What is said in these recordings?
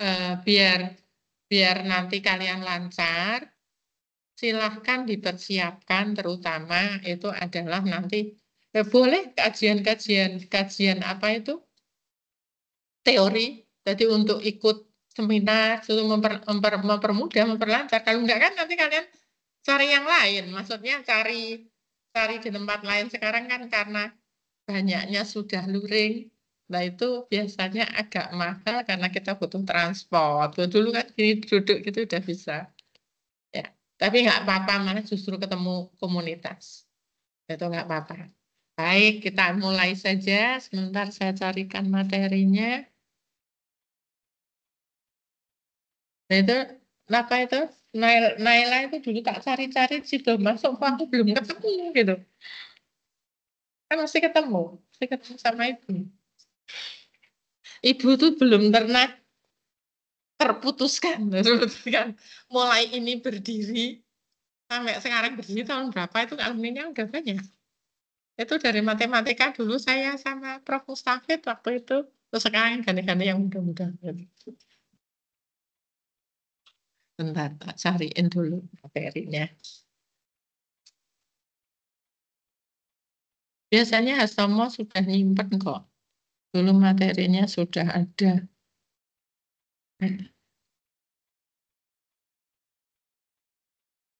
Eh, biar biar nanti kalian lancar silahkan dipersiapkan terutama itu adalah nanti eh, boleh kajian-kajian kajian apa itu teori jadi untuk ikut seminar itu memper, memper, mempermudah memperlancar kalau enggak kan nanti kalian cari yang lain maksudnya cari cari di tempat lain sekarang kan karena banyaknya sudah luring Nah itu biasanya agak mahal karena kita butuh transport. Dulu kan gini duduk gitu udah bisa. Ya, tapi nggak apa-apa malah justru ketemu komunitas. Itu nggak apa-apa. Baik, kita mulai saja. Sebentar saya carikan materinya. Nah itu kenapa itu Naila itu dulu tak cari-cari sih belum masuk, kok aku belum ketemu gitu. Kan masih ketemu, masih ketemu sama ibu. Ibu tuh belum pernah terputuskan, terputuskan. Mulai ini berdiri sampai sekarang berdiri tahun berapa itu alumni-nya udah banyak. Itu dari matematika dulu saya sama Prof. Mustafid waktu itu. Terus sekarang gani-gani yang muda-muda. Bentar, tak cariin dulu materinya. Biasanya Hasomo sudah nyimpen kok. Dulu materinya sudah ada.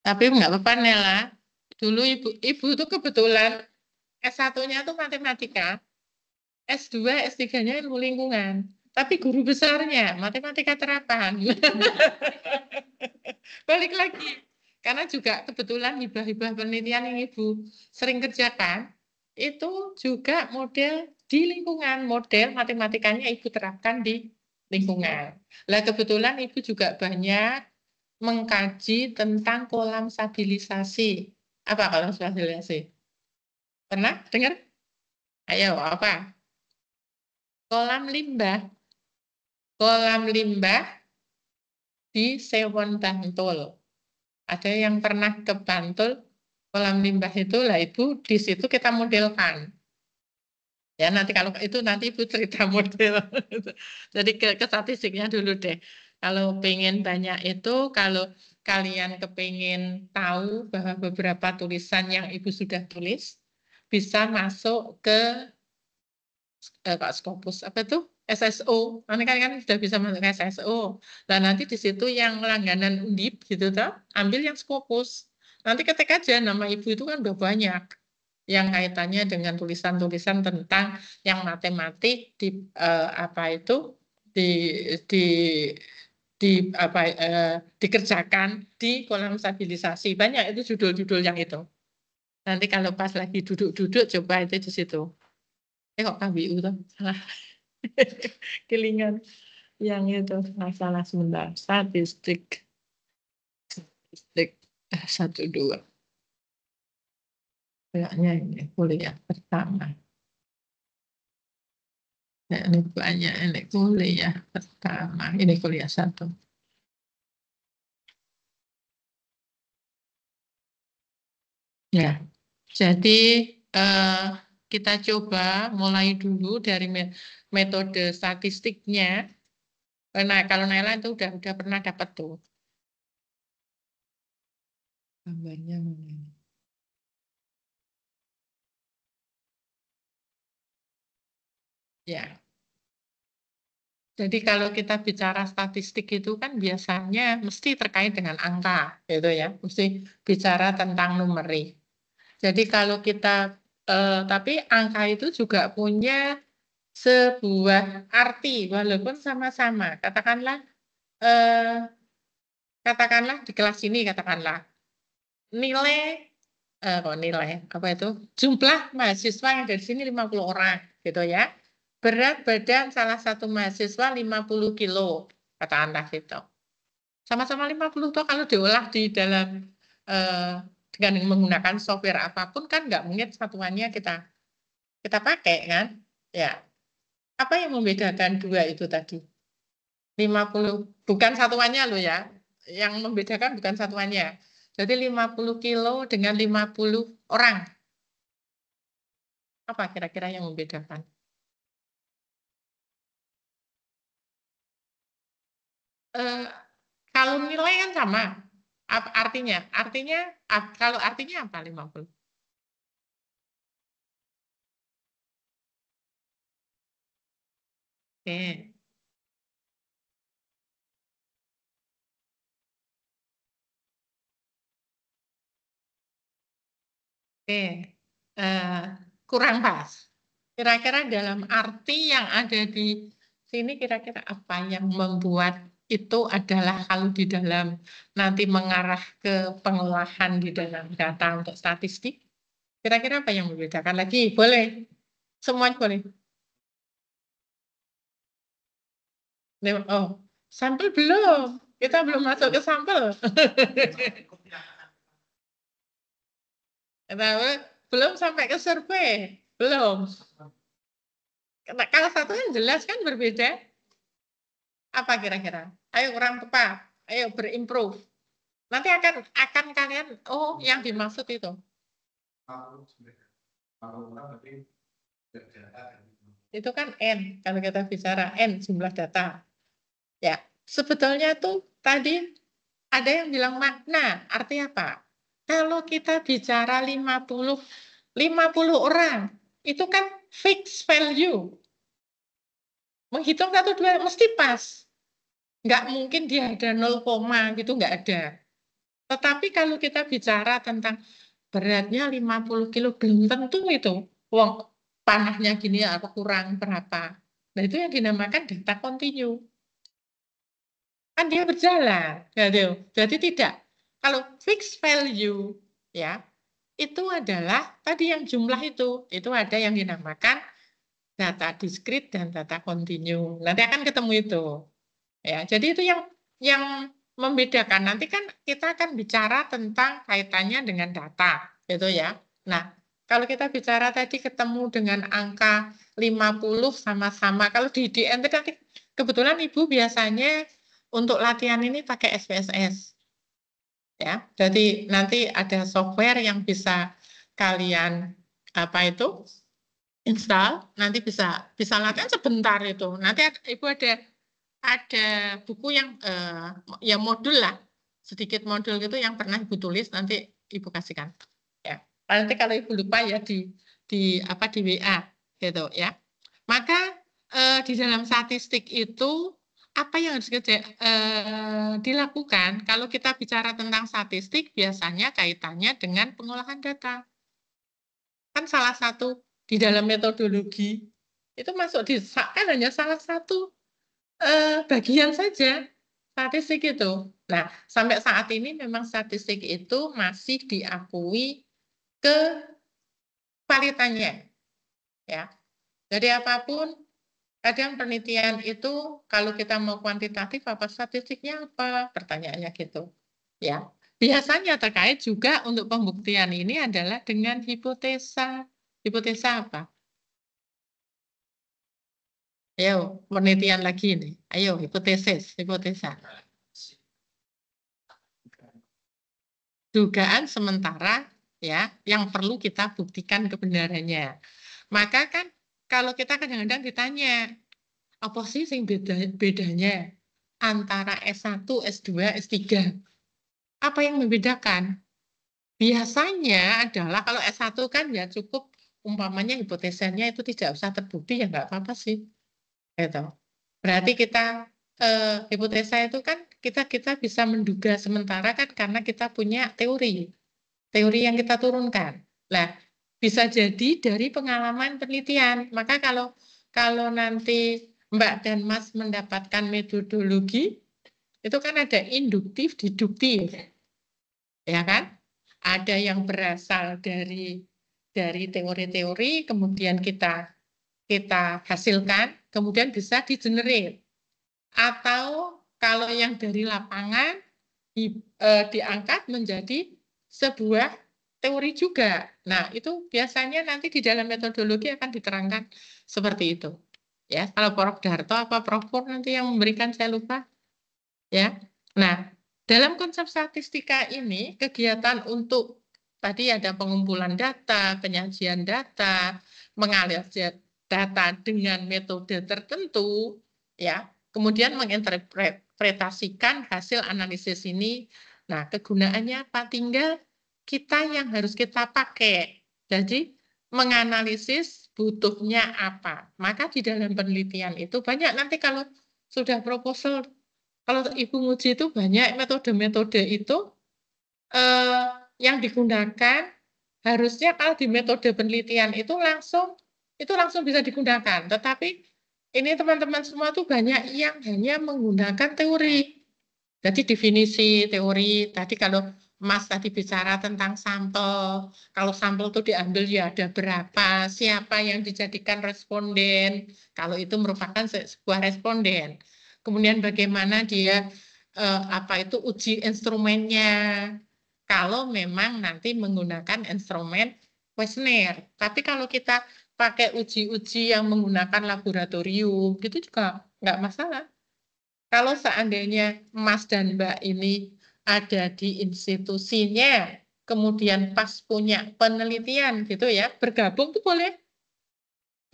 Tapi nggak apa-apa Nela. Dulu ibu ibu tuh kebetulan S1-nya tuh matematika, S2, S3-nya ilmu lingkungan. Tapi guru besarnya matematika terapan. Balik lagi. Karena juga kebetulan hibah-hibah penelitian yang ibu sering kerjakan, itu juga model di lingkungan model matematikanya ibu terapkan di lingkungan. Lah kebetulan ibu juga banyak mengkaji tentang kolam stabilisasi. Apa kolam stabilisasi? Pernah dengar? Ayo, apa? Kolam limbah. Kolam limbah di Sewon Bantul. Ada yang pernah ke Bantul, kolam limbah itu lah Ibu, di situ kita modelkan Ya nanti kalau itu nanti ibu cerita model. Jadi ke, ke statistiknya dulu deh. Kalau pengen banyak itu, kalau kalian kepingin tahu bahwa beberapa tulisan yang ibu sudah tulis bisa masuk ke eh, kok Scopus apa tuh SSO. Nanti kalian kan sudah bisa masuk ke SSO. Dan nanti di situ yang langganan Undip gitu toh, ambil yang skopus. Nanti ketik aja nama ibu itu kan udah banyak yang kaitannya dengan tulisan-tulisan tentang yang matematik di uh, apa itu di di di apa uh, dikerjakan di kolam stabilisasi banyak itu judul-judul yang itu nanti kalau pas lagi duduk-duduk coba itu di situ eh kok KBU tuh salah kelingan yang itu salah salah sebentar statistik statistik eh, satu dua kayaknya ini kuliah pertama ya, ini banyak ini kuliah pertama ini kuliah satu ya jadi eh, kita coba mulai dulu dari metode statistiknya eh, nah kalau Naila itu udah udah pernah dapat tuh gambarnya mana Ya. Jadi kalau kita bicara statistik itu kan biasanya mesti terkait dengan angka, gitu ya. Mesti bicara tentang numeri. Jadi kalau kita, eh, tapi angka itu juga punya sebuah arti, walaupun sama-sama. Katakanlah, eh, katakanlah di kelas ini, katakanlah nilai, eh, kok nilai, apa itu, jumlah mahasiswa yang dari sini 50 orang, gitu ya berat badan salah satu mahasiswa 50 kilo, kata anda itu. Sama-sama 50 kilo kalau diolah di dalam eh, dengan menggunakan software apapun kan nggak mungkin satuannya kita kita pakai kan. Ya. Apa yang membedakan dua itu tadi? 50 bukan satuannya loh ya. Yang membedakan bukan satuannya. Jadi 50 kilo dengan 50 orang. Apa kira-kira yang membedakan? Eh, kalau nilai kan sama. Artinya, artinya kalau artinya apa 50? Oke. Oke, uh, kurang pas. Kira-kira dalam arti yang ada di sini, kira-kira apa yang membuat itu adalah kalau di dalam nanti mengarah ke pengolahan di dalam data untuk statistik, kira-kira apa yang membedakan lagi? Boleh, semuanya boleh. Oh, sampel belum. Kita belum masuk ke sampel. belum sampai ke survei, belum. Kalau satu yang jelas kan berbeda, apa kira-kira? Ayo kurang tepat, ayo berimprove. Nanti akan akan kalian oh yang dimaksud itu. Itu kan n kalau kita bicara n jumlah data. Ya, sebetulnya tuh tadi ada yang bilang makna, arti apa? Kalau kita bicara 50 50 orang, itu kan fixed value. Menghitung satu dua mesti pas nggak mungkin dia ada 0, gitu nggak ada. Tetapi kalau kita bicara tentang beratnya 50 kilo belum tentu itu wong panahnya gini atau ya, kurang berapa. Nah itu yang dinamakan data kontinu. Kan dia berjalan, gitu. Jadi tidak. Kalau fixed value ya itu adalah tadi yang jumlah itu, itu ada yang dinamakan data diskrit dan data kontinu. Nanti akan ketemu itu. Ya, jadi itu yang yang membedakan. Nanti kan kita akan bicara tentang kaitannya dengan data, gitu ya. Nah, kalau kita bicara tadi ketemu dengan angka 50 sama-sama. Kalau di DN tadi kebetulan Ibu biasanya untuk latihan ini pakai SPSS. Ya, jadi nanti ada software yang bisa kalian apa itu install nanti bisa bisa latihan sebentar itu nanti ada, ibu ada ada buku yang uh, ya modul lah sedikit modul gitu yang pernah ibu tulis nanti ibu kasihkan ya nanti kalau ibu lupa ya di di apa di WA gitu ya maka uh, di dalam statistik itu apa yang harus kita, uh, eh, dilakukan kalau kita bicara tentang statistik biasanya kaitannya dengan pengolahan data kan salah satu di dalam metodologi itu masuk di kan hanya salah satu eh, bagian saja statistik itu. Nah, sampai saat ini memang statistik itu masih diakui ke kualitasnya. Ya. Jadi apapun kadang penelitian itu kalau kita mau kuantitatif apa statistiknya apa pertanyaannya gitu ya biasanya terkait juga untuk pembuktian ini adalah dengan hipotesa hipotesa apa Ayo, penelitian lagi nih. Ayo, hipotesis, hipotesa. Dugaan sementara ya, yang perlu kita buktikan kebenarannya. Maka kan kalau kita kadang-kadang ditanya, apa sih yang beda bedanya antara S1, S2, S3? Apa yang membedakan? Biasanya adalah kalau S1 kan ya cukup umpamanya hipotesanya itu tidak usah terbukti ya nggak apa-apa sih itu. Berarti iya. kita eh, hipotesa itu kan kita kita bisa menduga sementara kan karena kita punya teori. Teori yang kita iya. turunkan. Lah, bisa jadi dari pengalaman penelitian. Maka kalau kalau nanti Mbak dan Mas mendapatkan metodologi itu kan ada induktif, deduktif. Ya kan? Ada yang berasal dari dari teori-teori kemudian kita kita hasilkan, kemudian bisa di-generate. Atau kalau yang dari lapangan di, e, diangkat menjadi sebuah teori juga. Nah, itu biasanya nanti di dalam metodologi akan diterangkan seperti itu. Ya, kalau Prof. Darto apa Prof. Pur nanti yang memberikan saya lupa. Ya. Nah, dalam konsep statistika ini kegiatan untuk tadi ada pengumpulan data, penyajian data, mengalir data dengan metode tertentu, ya, kemudian menginterpretasikan hasil analisis ini. Nah, kegunaannya apa? Tinggal kita yang harus kita pakai. Jadi, menganalisis butuhnya apa. Maka di dalam penelitian itu banyak nanti kalau sudah proposal, kalau Ibu Muji itu banyak metode-metode itu eh, yang digunakan, harusnya kalau di metode penelitian itu langsung itu langsung bisa digunakan. Tetapi ini teman-teman semua tuh banyak yang hanya menggunakan teori. Jadi definisi teori tadi kalau Mas tadi bicara tentang sampel, kalau sampel itu diambil ya ada berapa, siapa yang dijadikan responden, kalau itu merupakan sebuah responden. Kemudian bagaimana dia eh, apa itu uji instrumennya, kalau memang nanti menggunakan instrumen kuesioner. Tapi kalau kita pakai uji-uji yang menggunakan laboratorium gitu juga nggak masalah kalau seandainya Mas dan Mbak ini ada di institusinya, kemudian pas punya penelitian gitu ya, bergabung tuh boleh.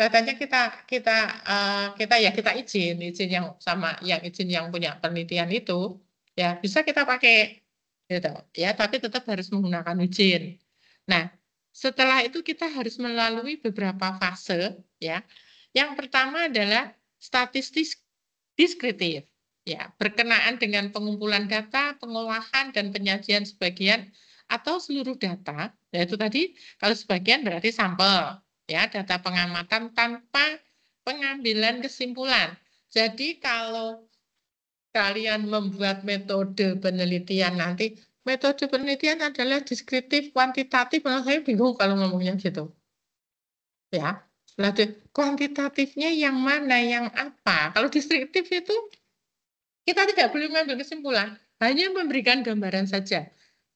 Katanya kita kita uh, kita ya kita izin, izin yang sama, yang izin yang punya penelitian itu ya bisa kita pakai gitu ya, tapi tetap harus menggunakan izin. Nah, setelah itu kita harus melalui beberapa fase ya. Yang pertama adalah statistik diskritif ya, berkenaan dengan pengumpulan data, pengolahan dan penyajian sebagian atau seluruh data. Yaitu tadi kalau sebagian berarti sampel ya, data pengamatan tanpa pengambilan kesimpulan. Jadi kalau kalian membuat metode penelitian nanti metode penelitian adalah deskriptif, kuantitatif, menurut saya bingung kalau ngomongnya gitu. Ya, berarti kuantitatifnya yang mana, yang apa? Kalau deskriptif itu kita tidak boleh mengambil kesimpulan, hanya memberikan gambaran saja.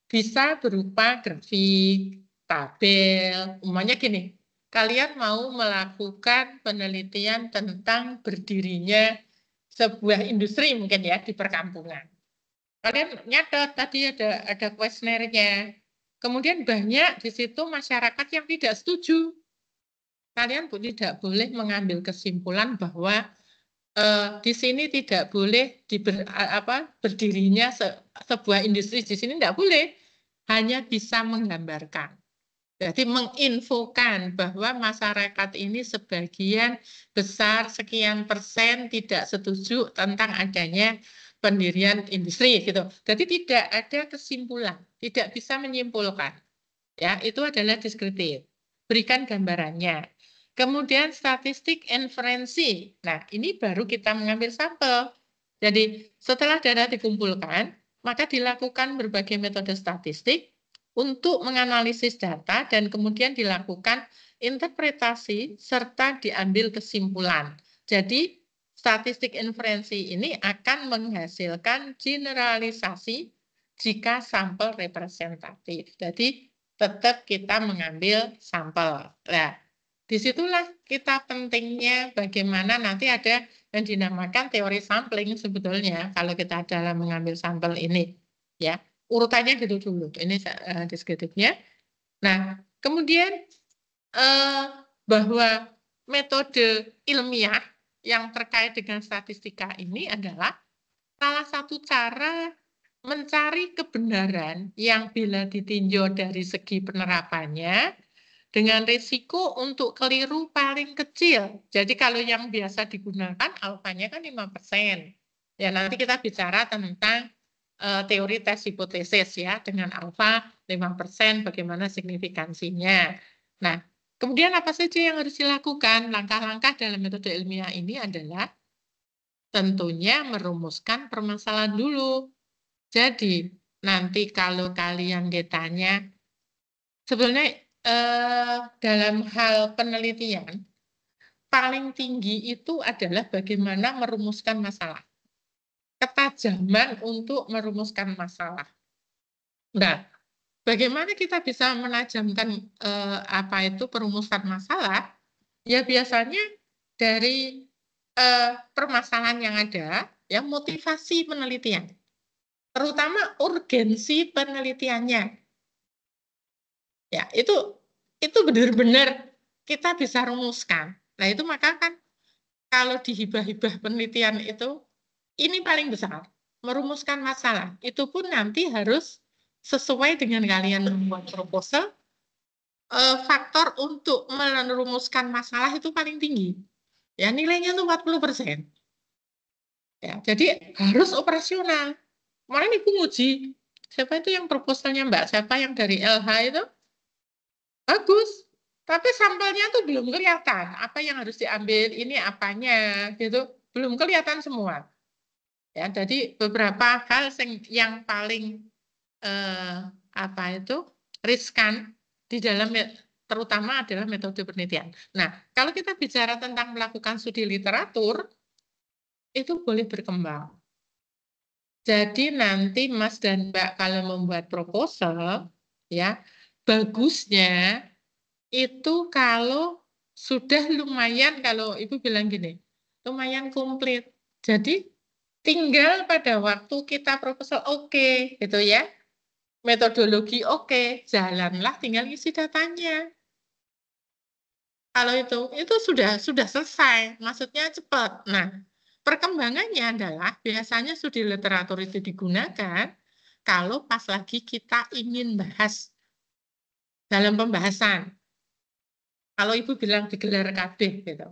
Bisa berupa grafik, tabel, umumnya gini. Kalian mau melakukan penelitian tentang berdirinya sebuah industri mungkin ya di perkampungan. Kalian nyatet tadi ada ada kuesionernya. Kemudian banyak di situ masyarakat yang tidak setuju. Kalian tidak boleh mengambil kesimpulan bahwa Uh, di sini tidak boleh diber, apa, berdirinya se, sebuah industri di sini tidak boleh hanya bisa menggambarkan. Jadi menginfokan bahwa masyarakat ini sebagian besar sekian persen tidak setuju tentang adanya pendirian industri gitu. Jadi tidak ada kesimpulan, tidak bisa menyimpulkan. Ya, itu adalah deskriptif. Berikan gambarannya. Kemudian statistik inferensi. Nah, ini baru kita mengambil sampel. Jadi, setelah data dikumpulkan, maka dilakukan berbagai metode statistik untuk menganalisis data dan kemudian dilakukan interpretasi serta diambil kesimpulan. Jadi, statistik inferensi ini akan menghasilkan generalisasi jika sampel representatif. Jadi tetap kita mengambil sampel. Nah, disitulah kita pentingnya bagaimana nanti ada yang dinamakan teori sampling sebetulnya kalau kita dalam mengambil sampel ini. ya Urutannya gitu dulu, ini uh, deskriptifnya. Nah, kemudian uh, bahwa metode ilmiah yang terkait dengan statistika ini adalah salah satu cara mencari kebenaran yang bila ditinjau dari segi penerapannya dengan risiko untuk keliru paling kecil. Jadi kalau yang biasa digunakan alfanya kan 5%. Ya nanti kita bicara tentang uh, teori tes hipotesis ya dengan alfa 5% bagaimana signifikansinya. Nah, Kemudian apa saja yang harus dilakukan? Langkah-langkah dalam metode ilmiah ini adalah tentunya merumuskan permasalahan dulu. Jadi nanti kalau kalian ditanya, sebenarnya eh, dalam hal penelitian paling tinggi itu adalah bagaimana merumuskan masalah. Ketajaman untuk merumuskan masalah. Nah, Bagaimana kita bisa menajamkan eh, apa itu perumusan masalah? Ya biasanya dari eh, permasalahan yang ada, ya motivasi penelitian, terutama urgensi penelitiannya. Ya itu itu benar-benar kita bisa rumuskan. Nah itu maka kan kalau dihibah-hibah penelitian itu ini paling besar merumuskan masalah. Itu pun nanti harus sesuai dengan kalian membuat proposal, eh, faktor untuk merumuskan masalah itu paling tinggi. Ya, nilainya itu 40%. Ya, jadi harus operasional. Kemarin Ibu nguji, siapa itu yang proposalnya Mbak? Siapa yang dari LH itu? Bagus, tapi sampelnya tuh belum kelihatan apa yang harus diambil ini apanya gitu belum kelihatan semua ya jadi beberapa hal yang paling eh, apa itu riskan di dalam terutama adalah metode penelitian. Nah, kalau kita bicara tentang melakukan studi literatur, itu boleh berkembang. Jadi nanti Mas dan Mbak kalau membuat proposal, ya bagusnya itu kalau sudah lumayan kalau Ibu bilang gini, lumayan komplit. Jadi tinggal pada waktu kita proposal oke okay, gitu ya metodologi oke, okay, jalanlah tinggal isi datanya. Kalau itu, itu sudah sudah selesai, maksudnya cepat. Nah, perkembangannya adalah biasanya studi literatur itu digunakan kalau pas lagi kita ingin bahas dalam pembahasan. Kalau Ibu bilang digelar KB gitu.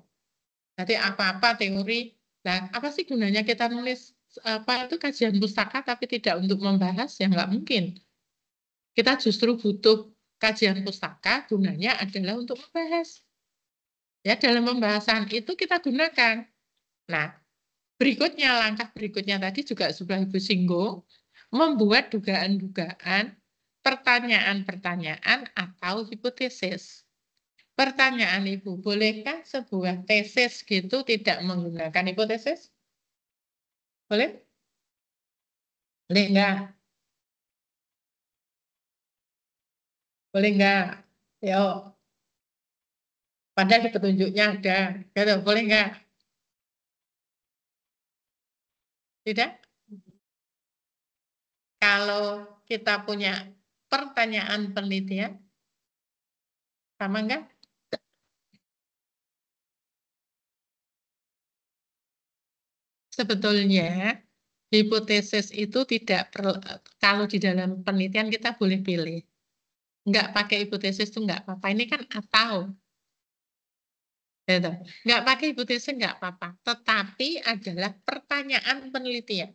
Jadi apa-apa teori, nah apa sih gunanya kita nulis apa itu kajian pustaka tapi tidak untuk membahas ya nggak mungkin kita justru butuh kajian pustaka gunanya adalah untuk membahas. Ya, dalam pembahasan itu kita gunakan. Nah, berikutnya langkah berikutnya tadi juga sudah Ibu singgung, membuat dugaan-dugaan, pertanyaan-pertanyaan atau hipotesis. Pertanyaan Ibu, bolehkah sebuah tesis gitu tidak menggunakan hipotesis? Boleh? Boleh enggak? boleh nggak Yo, padahal petunjuknya ada gitu boleh nggak tidak kalau kita punya pertanyaan penelitian sama enggak sebetulnya hipotesis itu tidak perlu, kalau di dalam penelitian kita boleh pilih nggak pakai hipotesis itu nggak apa-apa. Ini kan atau. Gitu. Nggak pakai hipotesis nggak apa-apa. Tetapi adalah pertanyaan penelitian.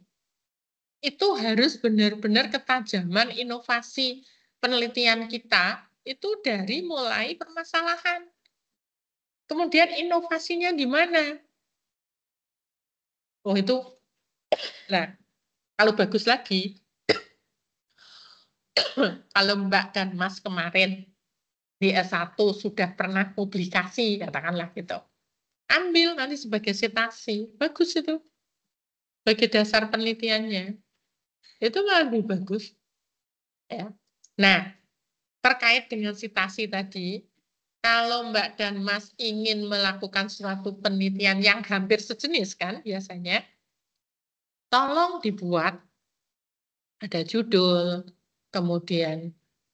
Itu harus benar-benar ketajaman inovasi penelitian kita itu dari mulai permasalahan. Kemudian inovasinya gimana Oh itu, nah kalau bagus lagi kalau Mbak dan Mas kemarin di S1 sudah pernah publikasi, katakanlah gitu. Ambil nanti sebagai sitasi. Bagus itu. Bagi dasar penelitiannya. Itu lebih bagus. Ya. Nah, terkait dengan sitasi tadi, kalau Mbak dan Mas ingin melakukan suatu penelitian yang hampir sejenis kan biasanya, tolong dibuat ada judul, kemudian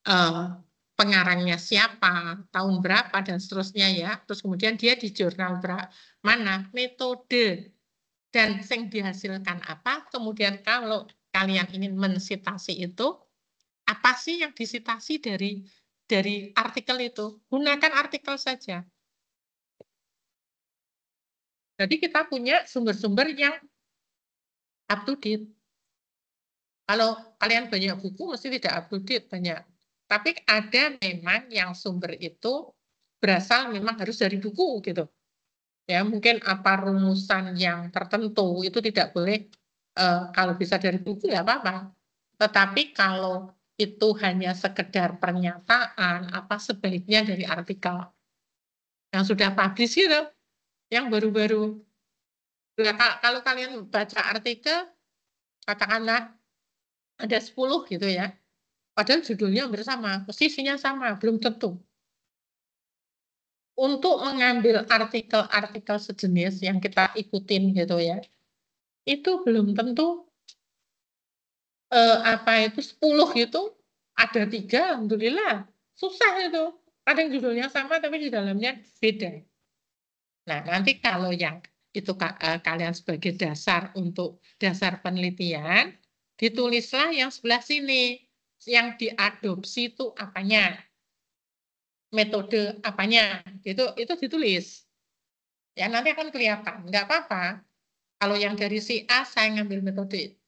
uh, pengarangnya siapa, tahun berapa, dan seterusnya ya. Terus kemudian dia di jurnal mana, metode, dan yang dihasilkan apa. Kemudian kalau kalian ingin mensitasi itu, apa sih yang disitasi dari dari artikel itu? Gunakan artikel saja. Jadi kita punya sumber-sumber yang up to date. Kalau kalian banyak buku mesti tidak up to date banyak. Tapi ada memang yang sumber itu berasal memang harus dari buku gitu. Ya mungkin apa rumusan yang tertentu itu tidak boleh uh, kalau bisa dari buku ya apa-apa. Tetapi kalau itu hanya sekedar pernyataan apa sebaiknya dari artikel yang sudah publish gitu, yang baru-baru. Nah, kalau kalian baca artikel, katakanlah ada 10 gitu ya. Padahal judulnya hampir sama, posisinya sama, belum tentu. Untuk mengambil artikel-artikel sejenis yang kita ikutin gitu ya, itu belum tentu eh, apa itu 10 gitu? ada tiga, alhamdulillah susah itu. Ada yang judulnya sama tapi di dalamnya beda. Nah nanti kalau yang itu eh, kalian sebagai dasar untuk dasar penelitian, Ditulislah yang sebelah sini. Yang diadopsi itu apanya? Metode apanya? Itu itu ditulis. Ya nanti akan kelihatan. Enggak apa-apa. Kalau yang dari si A saya ngambil metode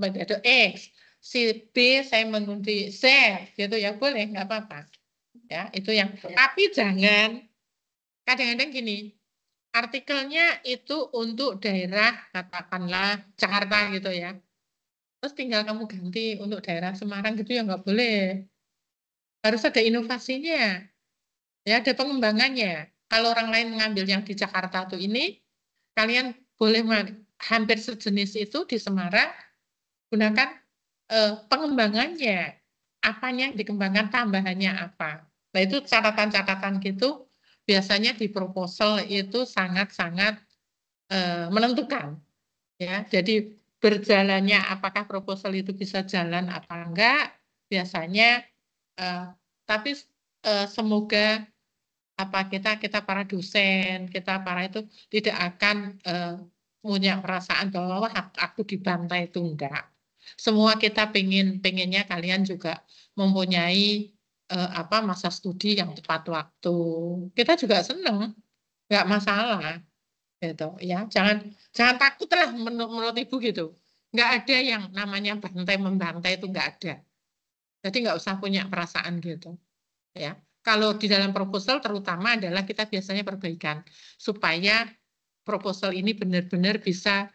metode X, si B saya mengundi C gitu ya boleh, nggak apa-apa. Ya itu yang. Ya. Tapi jangan kadang-kadang gini, artikelnya itu untuk daerah katakanlah Jakarta gitu ya. Terus tinggal kamu ganti untuk daerah Semarang gitu ya nggak boleh. Harus ada inovasinya. Ya, ada pengembangannya. Kalau orang lain mengambil yang di Jakarta tuh ini, kalian boleh hampir sejenis itu di Semarang gunakan eh, pengembangannya. Apanya yang dikembangkan tambahannya apa. Nah, itu catatan-catatan gitu biasanya di proposal itu sangat-sangat eh, menentukan ya jadi berjalannya apakah proposal itu bisa jalan apa enggak biasanya uh, tapi uh, semoga apa kita kita para dosen kita para itu tidak akan uh, punya perasaan bahwa aku dibantai itu enggak semua kita pengen pengennya kalian juga mempunyai uh, apa masa studi yang tepat waktu kita juga seneng enggak masalah gitu ya jangan jangan takutlah menurut, menurut ibu gitu nggak ada yang namanya bantai membantai itu nggak ada jadi nggak usah punya perasaan gitu ya kalau di dalam proposal terutama adalah kita biasanya perbaikan supaya proposal ini benar-benar bisa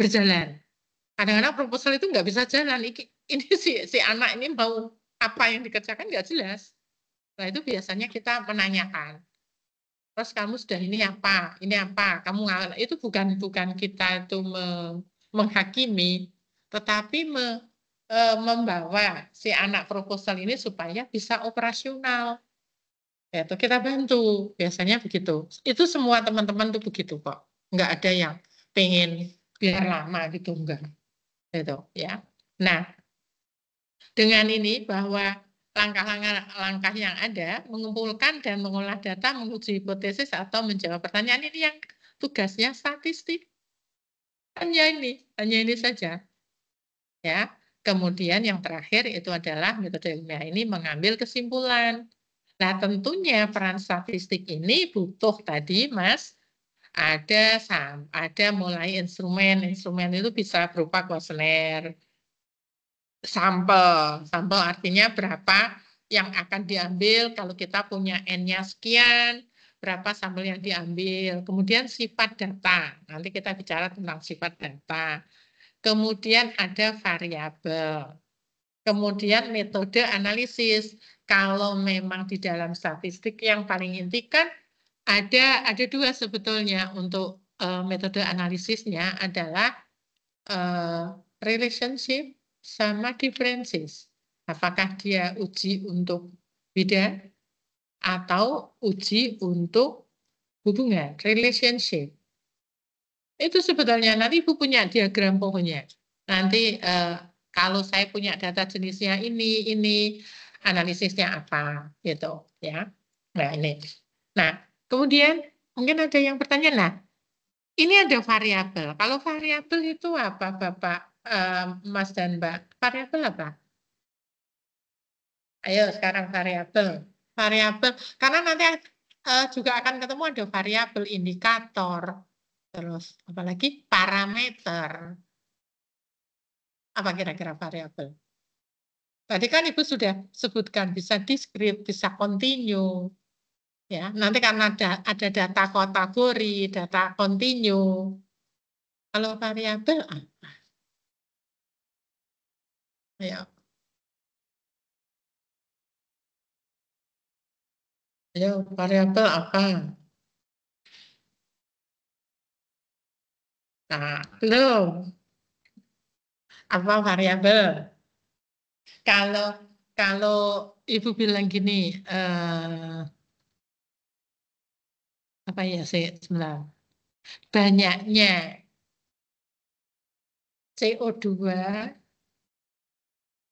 berjalan kadang-kadang proposal itu nggak bisa jalan ini si si anak ini mau apa yang dikerjakan nggak jelas nah itu biasanya kita menanyakan terus kamu sudah ini apa ini apa kamu itu bukan bukan kita itu me, menghakimi tetapi me, e, membawa si anak proposal ini supaya bisa operasional ya itu kita bantu biasanya begitu itu semua teman-teman tuh begitu kok nggak ada yang pengen biar lama gitu enggak itu ya nah dengan ini bahwa langkah-langkah yang ada, mengumpulkan dan mengolah data, menguji hipotesis atau menjawab pertanyaan ini yang tugasnya statistik. Hanya ini, hanya ini saja. Ya. Kemudian yang terakhir itu adalah metode ilmiah ini mengambil kesimpulan. Nah, tentunya peran statistik ini butuh tadi, Mas, ada ada mulai instrumen. Instrumen itu bisa berupa kuesioner, sampel. Sampel artinya berapa yang akan diambil kalau kita punya N-nya sekian, berapa sampel yang diambil. Kemudian sifat data. Nanti kita bicara tentang sifat data. Kemudian ada variabel. Kemudian metode analisis. Kalau memang di dalam statistik yang paling inti kan ada ada dua sebetulnya untuk uh, metode analisisnya adalah uh, relationship sama differences. Apakah dia uji untuk beda atau uji untuk hubungan, relationship. Itu sebetulnya nanti Ibu punya diagram pokoknya. Nanti eh, kalau saya punya data jenisnya ini, ini, analisisnya apa, gitu ya. Nah ini. Nah kemudian mungkin ada yang bertanya, lah, ini ada variabel. Kalau variabel itu apa, Bapak? Mas dan Mbak? Variabel apa? Ayo sekarang variabel. Variabel karena nanti uh, juga akan ketemu ada variabel indikator, terus apalagi parameter. Apa kira-kira variabel? Tadi kan Ibu sudah sebutkan bisa diskrit, bisa continue. Ya, nanti karena ada, ada data kategori, data continue. Kalau variabel apa? Ya. Ayo, variabel apa? Nah, belum. Apa variabel? Kalau kalau ibu bilang gini, uh, apa ya sih sebenarnya? Banyaknya CO2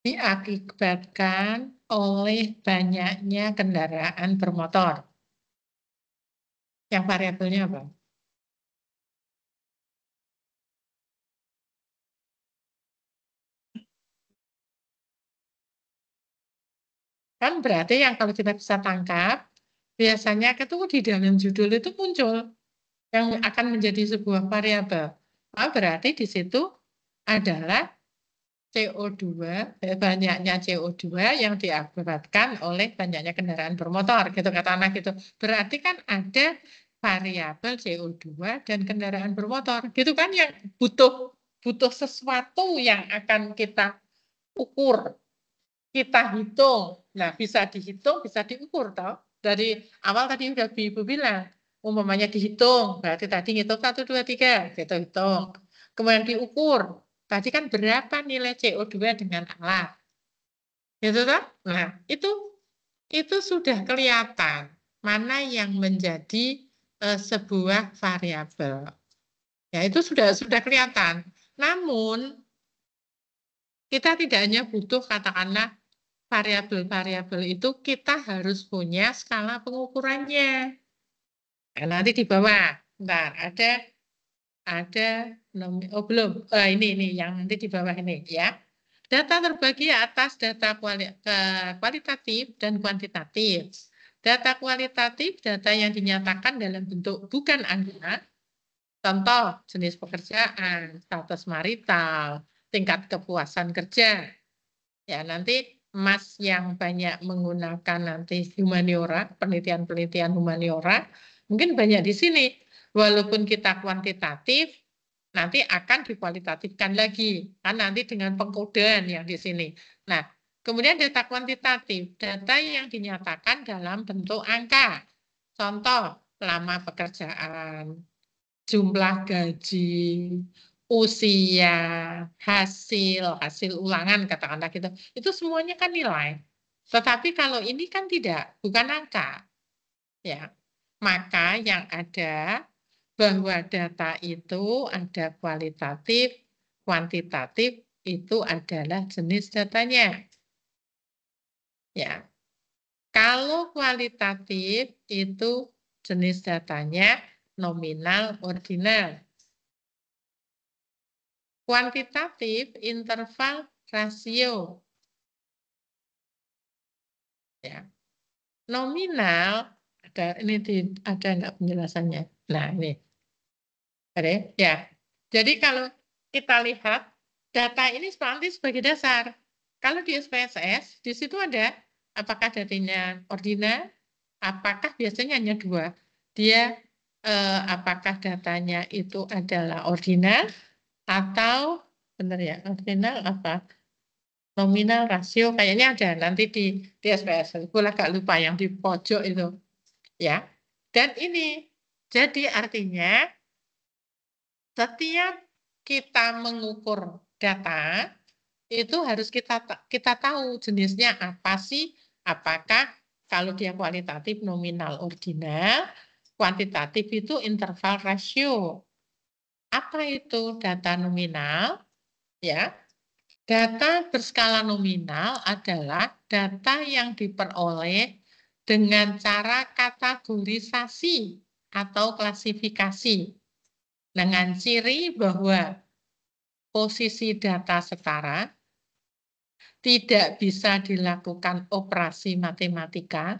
diakibatkan oleh banyaknya kendaraan bermotor. Yang variabelnya apa? Kan berarti yang kalau kita bisa tangkap, biasanya itu di dalam judul itu muncul yang akan menjadi sebuah variabel. Oh, berarti di situ adalah CO2, eh, banyaknya CO2 yang diakibatkan oleh banyaknya kendaraan bermotor, gitu kata anak itu. Berarti kan ada variabel CO2 dan kendaraan bermotor, gitu kan yang butuh butuh sesuatu yang akan kita ukur, kita hitung. Nah, bisa dihitung, bisa diukur, tau? Dari awal tadi udah ibu bilang, umpamanya dihitung, berarti tadi ngitung satu dua tiga, kita gitu, hitung. Kemudian diukur, Tadi kan berapa nilai CO2 dengan alat? Gitu toh? Nah, itu itu sudah kelihatan mana yang menjadi eh, sebuah variabel. Ya, itu sudah sudah kelihatan. Namun kita tidak hanya butuh katakanlah variabel-variabel itu kita harus punya skala pengukurannya. Nah, nanti di bawah, bentar, ada ada oh belum eh, ini ini yang nanti di bawah ini ya data terbagi atas data kuali, kualitatif dan kuantitatif data kualitatif data yang dinyatakan dalam bentuk bukan angka contoh jenis pekerjaan status marital tingkat kepuasan kerja ya nanti Mas yang banyak menggunakan nanti humaniora, penelitian-penelitian humaniora, mungkin banyak di sini. Walaupun kita kuantitatif, nanti akan dikualitatifkan lagi kan nanti dengan pengkodean yang di sini. Nah, kemudian data kuantitatif, data yang dinyatakan dalam bentuk angka. Contoh, lama pekerjaan, jumlah gaji, usia, hasil, hasil ulangan katakanlah gitu. Itu semuanya kan nilai. Tetapi kalau ini kan tidak, bukan angka. Ya. Maka yang ada bahwa data itu ada kualitatif, kuantitatif, itu adalah jenis datanya. Ya. Kalau kualitatif itu jenis datanya nominal ordinal. Kuantitatif interval rasio. Ya. Nominal ada ini di, ada enggak penjelasannya? Nah, ini ada ya. Jadi kalau kita lihat data ini nanti sebagai dasar. Kalau di SPSS di situ ada apakah datanya ordinal apakah biasanya hanya dua. Dia eh, apakah datanya itu adalah ordinal atau benar ya ordinal apa nominal rasio kayaknya ada nanti di di SPS gue agak lupa yang di pojok itu ya dan ini jadi artinya setiap kita mengukur data itu harus kita kita tahu jenisnya apa sih apakah kalau dia kualitatif nominal ordinal kuantitatif itu interval rasio apa itu data nominal ya data berskala nominal adalah data yang diperoleh dengan cara kategorisasi atau klasifikasi dengan nah, ciri bahwa posisi data setara tidak bisa dilakukan operasi matematika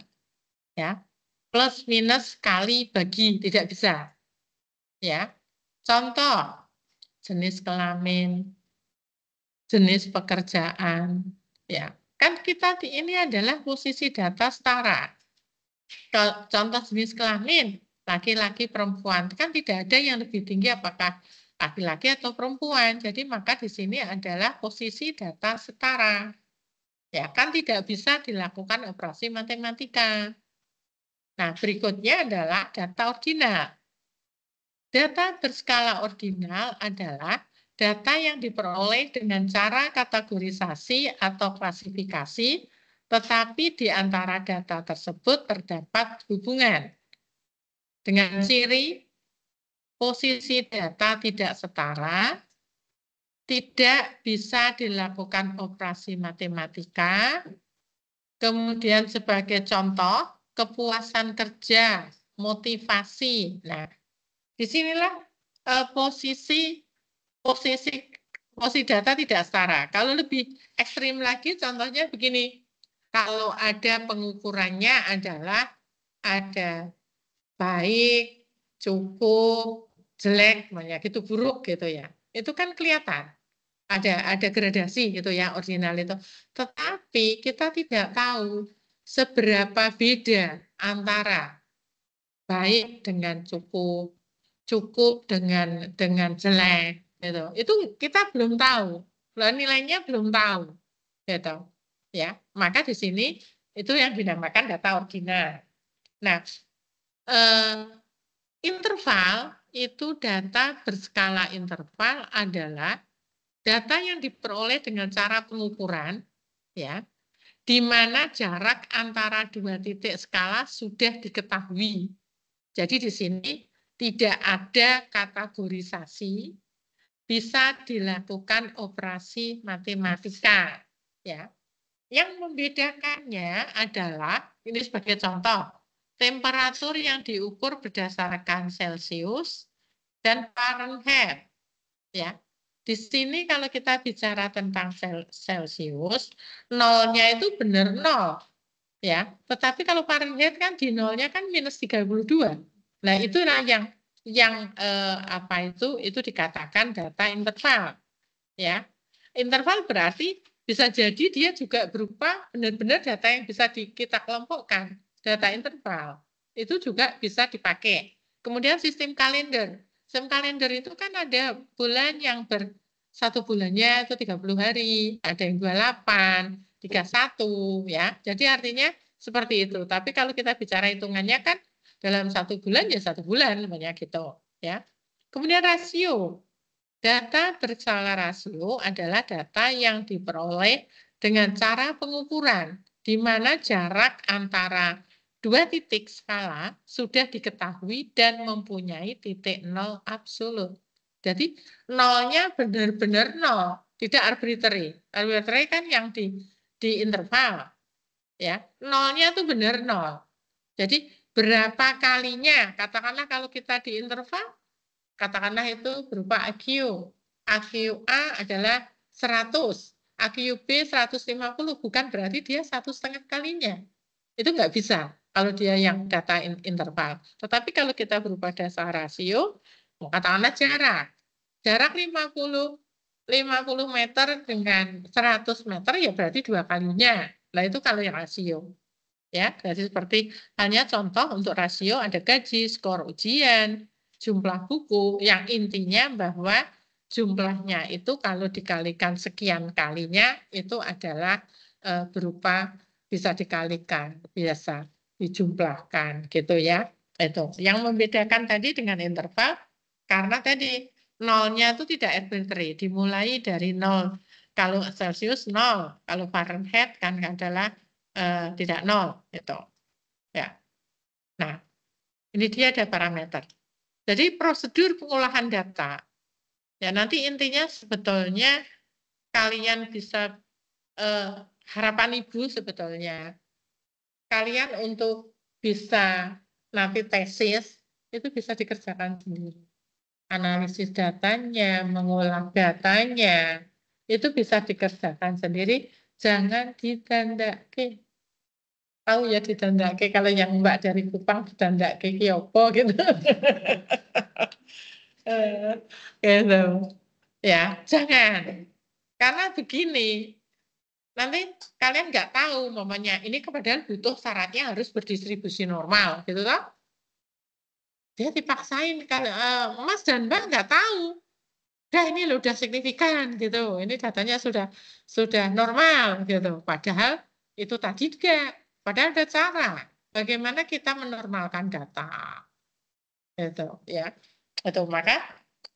ya plus minus kali bagi tidak bisa ya contoh jenis kelamin jenis pekerjaan ya kan kita di ini adalah posisi data setara contoh jenis kelamin laki-laki perempuan kan tidak ada yang lebih tinggi apakah laki-laki atau perempuan jadi maka di sini adalah posisi data setara ya kan tidak bisa dilakukan operasi matematika nah berikutnya adalah data ordinal data berskala ordinal adalah data yang diperoleh dengan cara kategorisasi atau klasifikasi tetapi di antara data tersebut terdapat hubungan dengan hmm. ciri posisi data tidak setara, tidak bisa dilakukan operasi matematika. Kemudian sebagai contoh, kepuasan kerja, motivasi. Nah, disinilah eh, posisi posisi posisi data tidak setara. Kalau lebih ekstrim lagi, contohnya begini. Kalau ada pengukurannya adalah ada baik, cukup, jelek, ya, gitu buruk gitu ya. Itu kan kelihatan. Ada ada gradasi gitu ya ordinal itu. Tetapi kita tidak tahu seberapa beda antara baik dengan cukup, cukup dengan dengan jelek gitu. Itu kita belum tahu. Lah nilainya belum tahu. Gitu. Ya, maka di sini itu yang dinamakan data original. Nah, eh, interval itu data berskala interval adalah data yang diperoleh dengan cara pengukuran ya di mana jarak antara dua titik skala sudah diketahui. Jadi di sini tidak ada kategorisasi, bisa dilakukan operasi matematika. Ya. Yang membedakannya adalah, ini sebagai contoh, temperatur yang diukur berdasarkan Celsius dan Fahrenheit. Ya. Di sini kalau kita bicara tentang Celsius, nolnya itu benar nol. Ya, tetapi kalau Fahrenheit kan di nolnya kan minus 32. Nah, itulah yang yang eh, apa itu itu dikatakan data interval. Ya. Interval berarti bisa jadi dia juga berupa benar-benar data yang bisa di, kita kelompokkan data interval itu juga bisa dipakai. Kemudian sistem kalender. Sistem kalender itu kan ada bulan yang ber satu bulannya itu 30 hari, ada yang 28, 31 ya. Jadi artinya seperti itu. Tapi kalau kita bicara hitungannya kan dalam satu bulan ya satu bulan namanya gitu ya. Kemudian rasio. Data berskala rasio adalah data yang diperoleh dengan cara pengukuran di mana jarak antara dua titik skala sudah diketahui dan mempunyai titik nol absolut. Jadi nolnya benar-benar nol, tidak arbitrary. Arbitrary kan yang di di interval, ya nolnya tuh benar nol. Jadi berapa kalinya, katakanlah kalau kita di interval, katakanlah itu berupa AQ. a adalah 100, B 150, bukan berarti dia satu setengah kalinya. Itu nggak bisa kalau dia yang data interval. Tetapi kalau kita berupa dasar rasio, oh, katakanlah jarak. Jarak 50 50 meter dengan 100 meter ya berarti dua kalinya. Nah itu kalau yang rasio. Ya, jadi seperti hanya contoh untuk rasio ada gaji, skor ujian, jumlah buku yang intinya bahwa jumlahnya itu kalau dikalikan sekian kalinya itu adalah eh, berupa bisa dikalikan biasa dijumlahkan gitu ya itu yang membedakan tadi dengan interval karena tadi nolnya itu tidak arbitrary dimulai dari nol kalau Celsius nol kalau Fahrenheit kan adalah eh, tidak nol itu ya nah ini dia ada parameter jadi prosedur pengolahan data ya nanti intinya sebetulnya kalian bisa eh, harapan ibu sebetulnya kalian untuk bisa nanti tesis itu bisa dikerjakan sendiri. Analisis datanya, mengolah datanya, itu bisa dikerjakan sendiri. Jangan ditandaki Tahu ya ditandaki kalau yang Mbak dari Kupang ditandaki kiopo gitu. Eh, gitu. Ya, jangan. Karena begini, nanti kalian nggak tahu momennya ini kepadaan butuh syaratnya harus berdistribusi normal gitu toh dia dipaksain kalau uh, mas dan mbak nggak tahu udah ini loh udah signifikan gitu ini datanya sudah sudah normal gitu padahal itu tadi juga padahal ada cara bagaimana kita menormalkan data gitu ya itu maka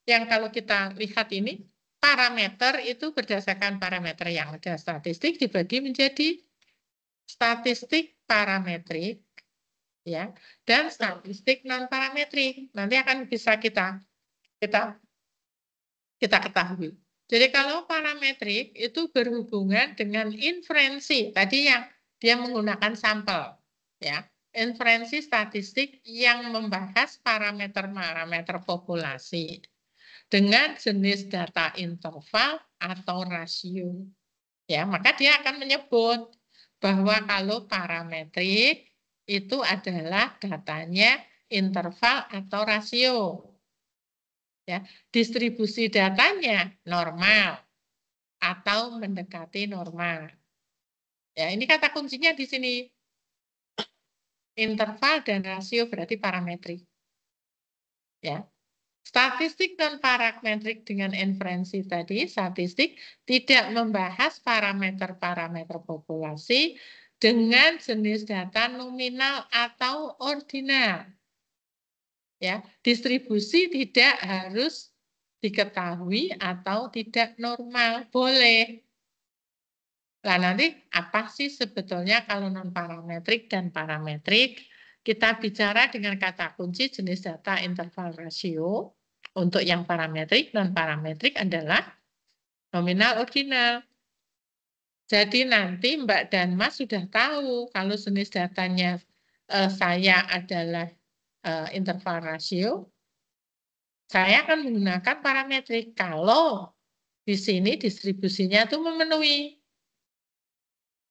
yang kalau kita lihat ini parameter itu berdasarkan parameter yang ada statistik dibagi menjadi statistik parametrik ya dan statistik non parametrik nanti akan bisa kita kita kita ketahui jadi kalau parametrik itu berhubungan dengan inferensi tadi yang dia menggunakan sampel ya inferensi statistik yang membahas parameter-parameter populasi dengan jenis data interval atau rasio. Ya, maka dia akan menyebut bahwa kalau parametrik itu adalah datanya interval atau rasio. Ya, distribusi datanya normal atau mendekati normal. Ya, ini kata kuncinya di sini. Interval dan rasio berarti parametrik. Ya. Statistik dan parametrik dengan inferensi tadi, statistik tidak membahas parameter-parameter populasi dengan jenis data nominal atau ordinal. Ya, distribusi tidak harus diketahui atau tidak normal, boleh. Nah, nanti apa sih sebetulnya kalau non parametrik dan parametrik? Kita bicara dengan kata kunci jenis data interval rasio. Untuk yang parametrik, non-parametrik adalah nominal ordinal. Jadi nanti Mbak dan Mas sudah tahu kalau jenis datanya eh, saya adalah eh, interval rasio, saya akan menggunakan parametrik kalau di sini distribusinya itu memenuhi.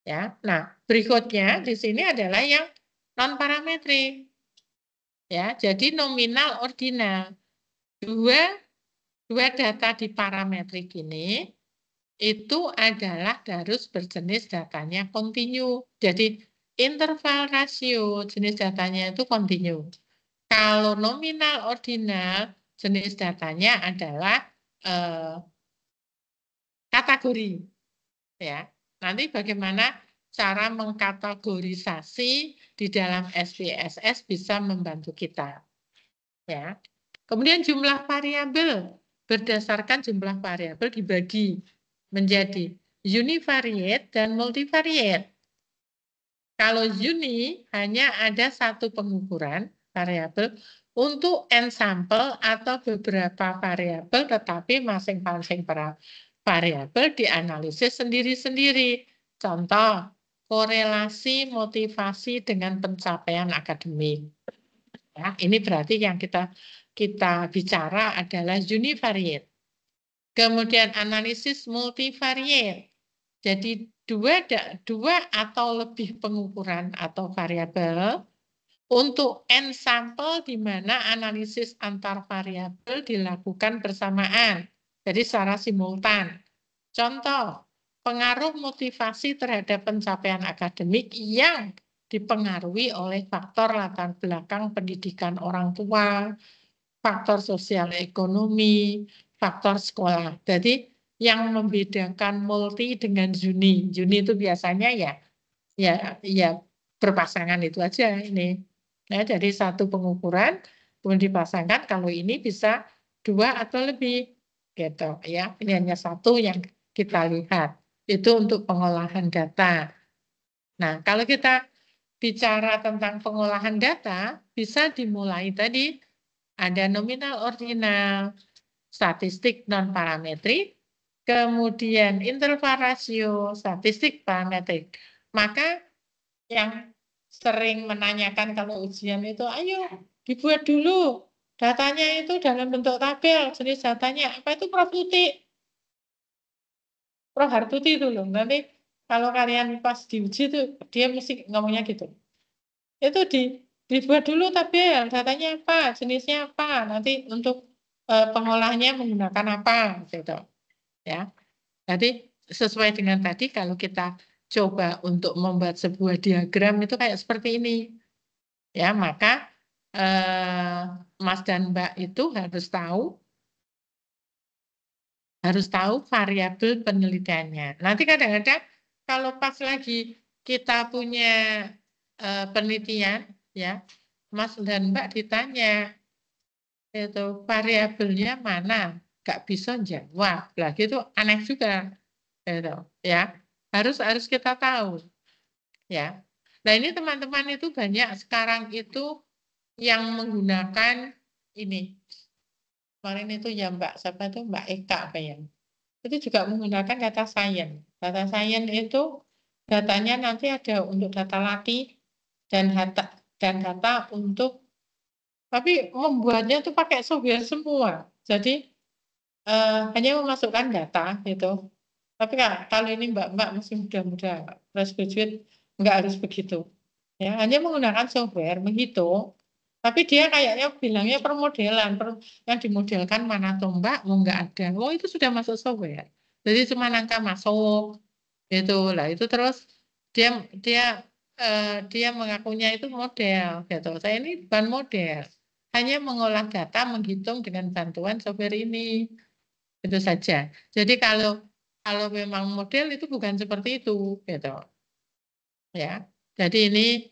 Ya, nah berikutnya di sini adalah yang non parametrik. Ya, jadi nominal ordinal. Dua dua data di parametrik ini itu adalah darus berjenis datanya kontinu. Jadi interval rasio jenis datanya itu kontinu. Kalau nominal ordinal jenis datanya adalah eh, kategori. Ya. Nanti bagaimana cara mengkategorisasi di dalam SPSS bisa membantu kita. Ya. Kemudian jumlah variabel berdasarkan jumlah variabel dibagi menjadi univariate dan multivariate. Kalau uni hanya ada satu pengukuran variabel untuk n sampel atau beberapa variabel tetapi masing-masing variabel dianalisis sendiri-sendiri. Contoh, korelasi motivasi dengan pencapaian akademik. Ya, ini berarti yang kita kita bicara adalah univariate. Kemudian analisis multivariate. Jadi dua dua atau lebih pengukuran atau variabel untuk n sampel di mana analisis antar variabel dilakukan bersamaan. Jadi secara simultan. Contoh, pengaruh motivasi terhadap pencapaian akademik yang dipengaruhi oleh faktor latar belakang pendidikan orang tua, faktor sosial ekonomi, faktor sekolah. Jadi yang membedakan multi dengan Juni, Juni itu biasanya ya ya ya berpasangan itu aja ini. Nah, jadi satu pengukuran kemudian dipasangkan kalau ini bisa dua atau lebih gitu ya. Ini hanya satu yang kita lihat. Itu untuk pengolahan data. Nah, kalau kita bicara tentang pengolahan data, bisa dimulai tadi ada nominal ordinal, statistik non-parametrik, kemudian interval rasio, statistik parametrik. Maka yang sering menanyakan kalau ujian itu, ayo dibuat dulu datanya itu dalam bentuk tabel, jenis datanya apa itu Prof Lutik? Prof Hartuti itu loh nanti kalau kalian pas diuji tuh dia mesti ngomongnya gitu itu di dibuat dulu yang datanya apa jenisnya apa nanti untuk e, pengolahnya menggunakan apa gitu ya jadi sesuai dengan tadi kalau kita coba untuk membuat sebuah diagram itu kayak seperti ini ya maka e, Mas dan Mbak itu harus tahu harus tahu variabel penelitiannya. Nanti kadang-kadang kalau pas lagi kita punya e, penelitian, ya Mas dan Mbak ditanya itu variabelnya mana, Gak bisa jawab. Lah itu aneh juga, itu ya harus harus kita tahu, ya. Nah ini teman-teman itu banyak sekarang itu yang menggunakan ini kemarin itu ya Mbak siapa itu Mbak Eka apa ya itu juga menggunakan data sains data sains itu datanya nanti ada untuk data latih dan data dan data untuk tapi membuatnya itu pakai software semua jadi eh, hanya memasukkan data gitu tapi kalau ini mbak-mbak masih muda-muda fresh graduate nggak harus begitu ya hanya menggunakan software menghitung tapi dia kayaknya bilangnya permodelan per, yang dimodelkan mana tombak mau nggak oh, ada oh itu sudah masuk software jadi cuma nangka masuk itu lah itu terus dia dia uh, dia mengakunya itu model gitu saya ini bukan model hanya mengolah data menghitung dengan bantuan software ini itu saja jadi kalau kalau memang model itu bukan seperti itu gitu ya jadi ini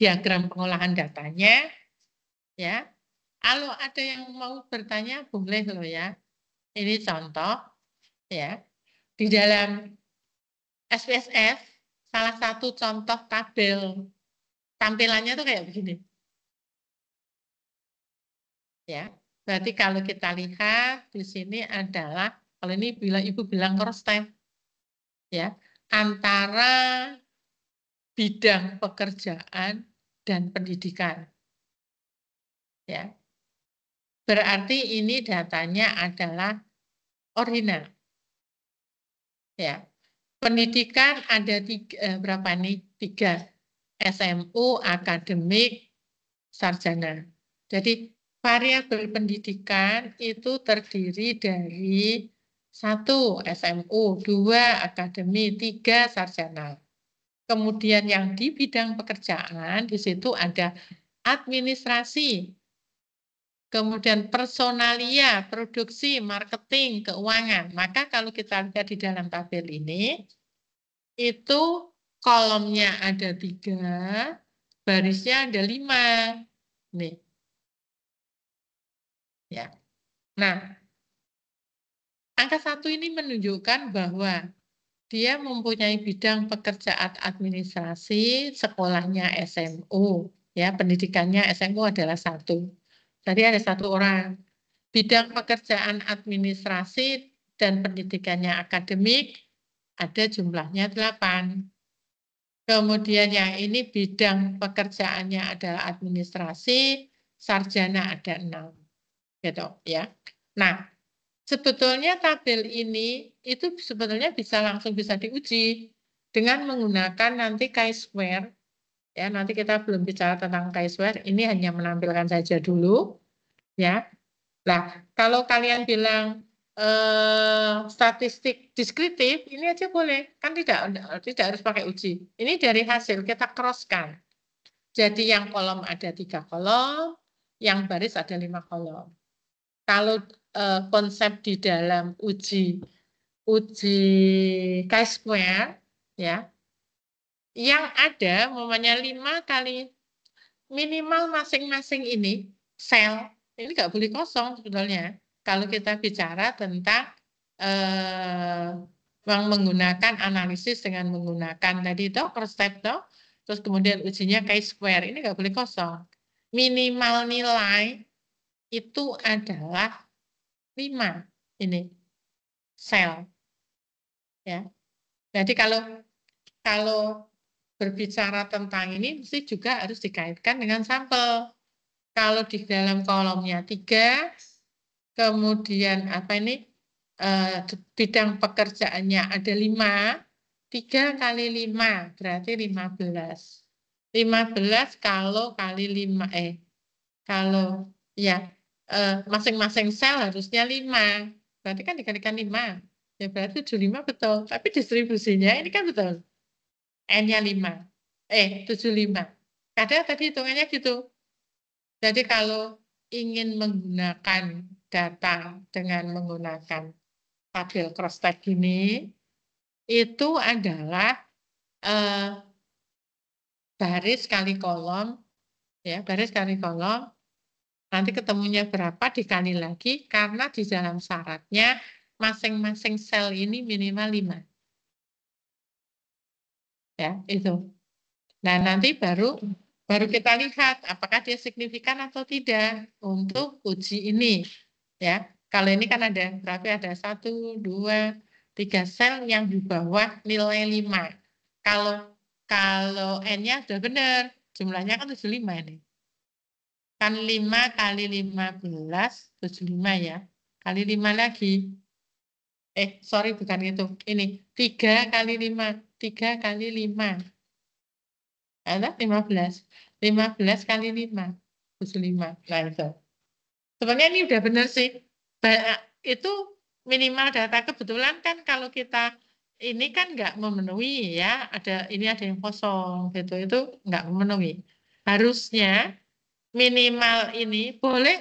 diagram pengolahan datanya. Ya, kalau ada yang mau bertanya boleh loh ya. Ini contoh ya di dalam SPSS salah satu contoh tabel tampilannya tuh kayak begini. Ya, berarti kalau kita lihat di sini adalah kalau ini bila ibu bilang cross time ya antara bidang pekerjaan dan pendidikan. Ya. Berarti ini datanya adalah original. Ya. Pendidikan ada tiga, eh, berapa nih? Tiga. SMU, akademik, sarjana. Jadi variabel pendidikan itu terdiri dari satu SMU, dua akademi, tiga sarjana. Kemudian yang di bidang pekerjaan, di situ ada administrasi, kemudian personalia, produksi, marketing, keuangan. Maka kalau kita lihat di dalam tabel ini, itu kolomnya ada tiga, barisnya ada lima. Nih. Ya. Nah, angka satu ini menunjukkan bahwa dia mempunyai bidang pekerjaan administrasi, sekolahnya SMU, ya pendidikannya SMU adalah satu. jadi ada satu orang. Bidang pekerjaan administrasi dan pendidikannya akademik ada jumlahnya delapan. Kemudian yang ini bidang pekerjaannya adalah administrasi, sarjana ada enam, gitu ya. Nah, Sebetulnya tabel ini itu sebetulnya bisa langsung bisa diuji dengan menggunakan nanti chi-square. Ya, nanti kita belum bicara tentang chi-square, ini hanya menampilkan saja dulu. Ya. Nah, kalau kalian bilang eh, statistik diskritif, ini aja boleh. Kan tidak tidak harus pakai uji. Ini dari hasil kita cross kan Jadi yang kolom ada tiga kolom, yang baris ada lima kolom. Kalau uh, konsep di dalam uji uji k square ya yang ada momennya 5 kali minimal masing-masing ini sel ini nggak boleh kosong sebetulnya kalau kita bicara tentang eh, menggunakan analisis dengan menggunakan tadi itu per step terus kemudian ujinya k square ini nggak boleh kosong minimal nilai itu adalah 5 ini sel. Ya. Jadi kalau kalau berbicara tentang ini mesti juga harus dikaitkan dengan sampel. Kalau di dalam kolomnya tiga, kemudian apa ini eh, bidang pekerjaannya ada lima, tiga kali lima berarti lima belas. Lima belas kalau kali lima eh kalau ya Eh, masing-masing uh, sel harusnya 5. Berarti kan dikalikan 5. Ya berarti 75 betul. Tapi distribusinya ini kan betul. N-nya 5. Eh, 75. Kadang tadi hitungannya gitu. Jadi kalau ingin menggunakan data dengan menggunakan tabel cross tab ini, itu adalah eh, baris kali kolom, ya baris kali kolom Nanti ketemunya berapa dikali lagi karena di dalam syaratnya masing-masing sel ini minimal 5. Ya, itu. Nah, nanti baru baru kita lihat apakah dia signifikan atau tidak untuk uji ini. Ya, kalau ini kan ada berarti ada 1 2 3 sel yang di bawah nilai 5. Kalau kalau n-nya sudah benar, jumlahnya kan 75 ini kan 5 kali 15, 75 ya. Kali 5 lagi. Eh, sorry bukan itu. Ini 3 kali 5. 3 kali 5. Ada 15. 15 kali 5. 75. Nah, itu. Sebenarnya ini udah benar sih. Itu minimal data kebetulan kan kalau kita ini kan nggak memenuhi ya. Ada ini ada yang kosong gitu. Itu nggak memenuhi. Harusnya minimal ini boleh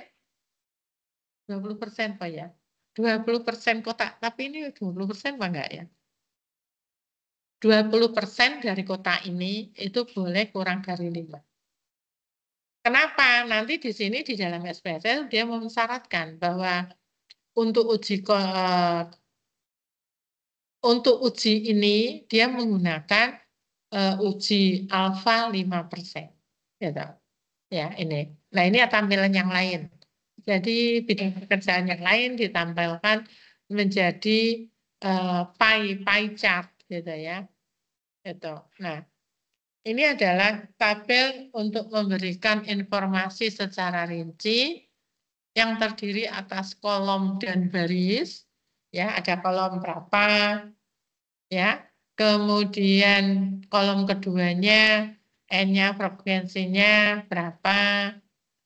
20 persen Pak ya. 20 persen kotak, tapi ini 20 persen Pak enggak ya? 20 persen dari kotak ini itu boleh kurang dari 5. Kenapa? Nanti di sini di dalam SPSS dia mensyaratkan bahwa untuk uji eh, untuk uji ini dia menggunakan uh, uji alfa 5 persen. Ya, ya ini. Nah ini tampilan yang lain. Jadi bidang pekerjaan yang lain ditampilkan menjadi uh, pie pie chart gitu ya. Itu. Nah ini adalah tabel untuk memberikan informasi secara rinci yang terdiri atas kolom dan baris. Ya, ada kolom berapa, ya. Kemudian kolom keduanya N-nya frekuensinya berapa.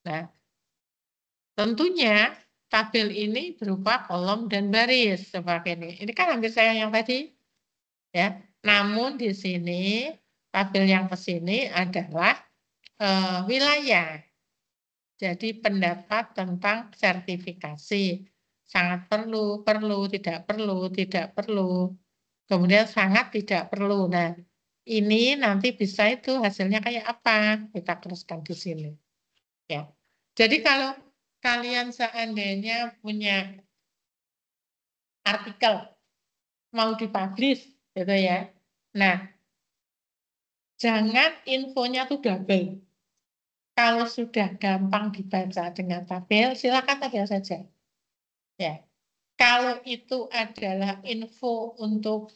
Nah, tentunya tabel ini berupa kolom dan baris seperti ini. Ini kan hampir saya yang tadi. Ya, namun di sini tabel yang ke sini adalah e, wilayah. Jadi pendapat tentang sertifikasi sangat perlu, perlu, tidak perlu, tidak perlu, kemudian sangat tidak perlu. Nah, ini nanti bisa itu hasilnya kayak apa kita teruskan di sini ya jadi iya. kalau kalian seandainya punya artikel mau dipublish gitu ya nah jangan infonya tuh double kalau sudah gampang dibaca dengan tabel silakan tabel saja ya kalau itu adalah info untuk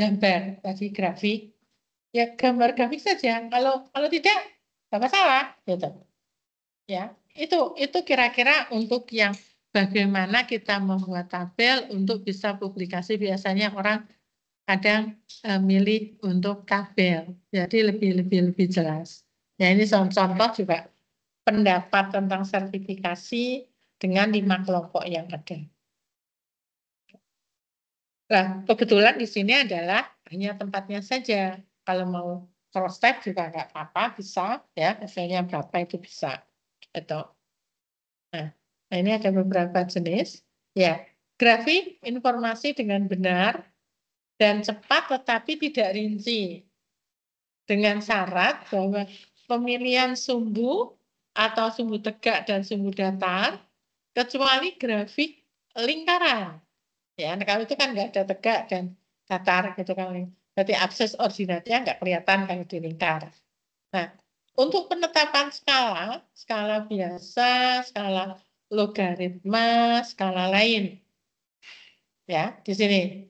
gambar tadi grafik ya gambar grafik saja kalau kalau tidak apa salah gitu ya itu itu kira-kira untuk yang bagaimana kita membuat tabel untuk bisa publikasi biasanya orang kadang e, milih untuk tabel jadi lebih lebih lebih jelas ya ini contoh juga pendapat tentang sertifikasi dengan lima kelompok yang ada. Nah, kebetulan di sini adalah hanya tempatnya saja. Kalau mau cross tab juga nggak apa-apa, bisa ya. Hasilnya berapa itu bisa. Itu. Nah, nah, ini ada beberapa jenis. Ya, grafik informasi dengan benar dan cepat tetapi tidak rinci. Dengan syarat bahwa pemilihan sumbu atau sumbu tegak dan sumbu datar kecuali grafik lingkaran Ya, kalau itu kan nggak ada tegak dan datar gitu kan. Berarti abses ordinatnya nggak kelihatan kalau di lingkar. Nah, untuk penetapan skala, skala biasa, skala logaritma, skala lain. Ya, di sini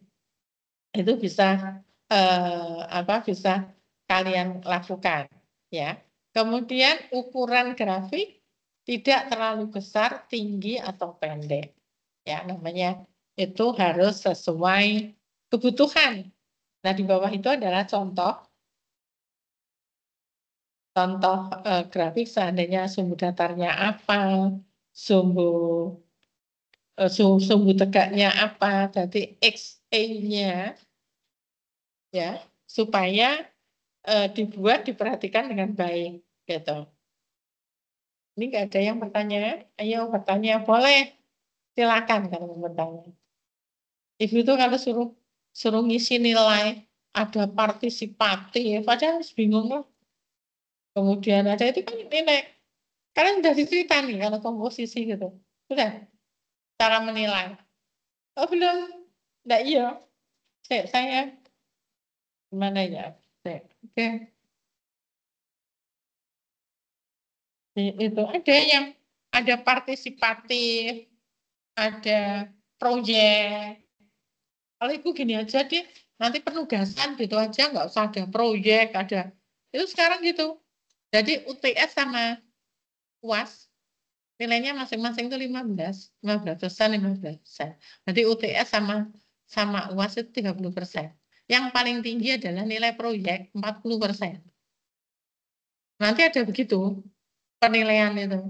itu bisa eh, apa bisa kalian lakukan ya. Kemudian ukuran grafik tidak terlalu besar, tinggi atau pendek. Ya, namanya itu harus sesuai kebutuhan. Nah, di bawah itu adalah contoh contoh eh, grafik seandainya sumbu datarnya apa, sumbu eh, sumbu tegaknya apa, jadi XA-nya ya, supaya eh, dibuat diperhatikan dengan baik gitu. Ini enggak ada yang bertanya? Ayo bertanya boleh. Silakan kalau mau bertanya. Ibu itu kalau suruh suruh ngisi nilai ada partisipatif, ya, padahal harus bingung lah. Kemudian ada itu kan nilai. Kalian sudah cerita nih kalau komposisi gitu. Sudah. Cara menilai. Oh belum. Tidak iya. Saya, saya gimana ya? Saya. Oke. Okay. itu ada yang ada partisipatif, ada proyek, kalau ibu gini aja deh nanti penugasan gitu aja nggak usah ada proyek ada itu sekarang gitu jadi UTS sama UAS nilainya masing-masing itu lima belas persen lima belas persen Nanti UTS sama sama UAS itu tiga puluh persen yang paling tinggi adalah nilai proyek empat puluh persen nanti ada begitu penilaian itu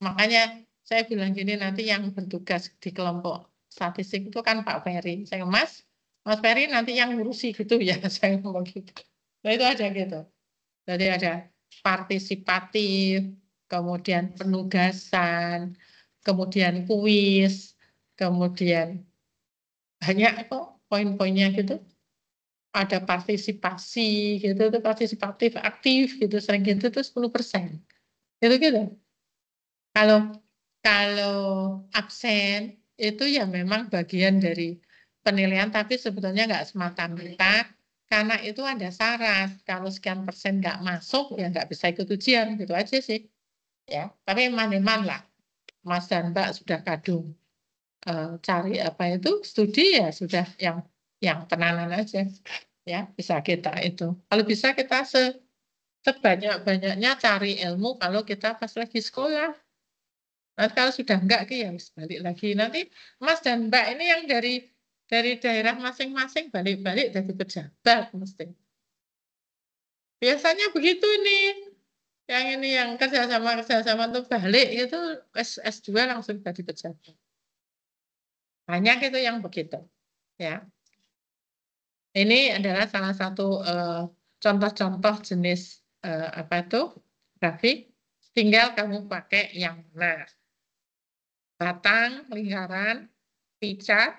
makanya saya bilang gini nanti yang bertugas di kelompok statistik itu kan Pak Ferry. Saya Mas, Mas Ferry nanti yang ngurusi gitu ya, saya ngomong gitu. Nah itu aja gitu. Jadi ada partisipatif, kemudian penugasan, kemudian kuis, kemudian banyak kok poin-poinnya gitu. Ada partisipasi gitu, itu partisipatif aktif gitu, sering gitu itu 10 persen. Gitu gitu. Kalau kalau absen itu ya memang bagian dari penilaian tapi sebetulnya nggak semata-mata karena itu ada syarat kalau sekian persen nggak masuk ya nggak bisa ikut ujian gitu aja sih ya tapi eman-eman lah Mas dan Mbak sudah kadung e, cari apa itu studi ya sudah yang yang tenanan aja ya bisa kita itu kalau bisa kita se sebanyak-banyaknya cari ilmu kalau kita pas lagi sekolah Nanti kalau sudah enggak ki ya balik lagi. Nanti Mas dan Mbak ini yang dari dari daerah masing-masing balik-balik dari pejabat mesti. Biasanya begitu nih. Yang ini yang kerjasama kerjasama tuh balik itu S S2 langsung jadi pejabat. Banyak itu yang begitu. Ya. Ini adalah salah satu eh, contoh-contoh uh, jenis uh, apa itu grafik. Tinggal kamu pakai yang mana batang, lingkaran, picat,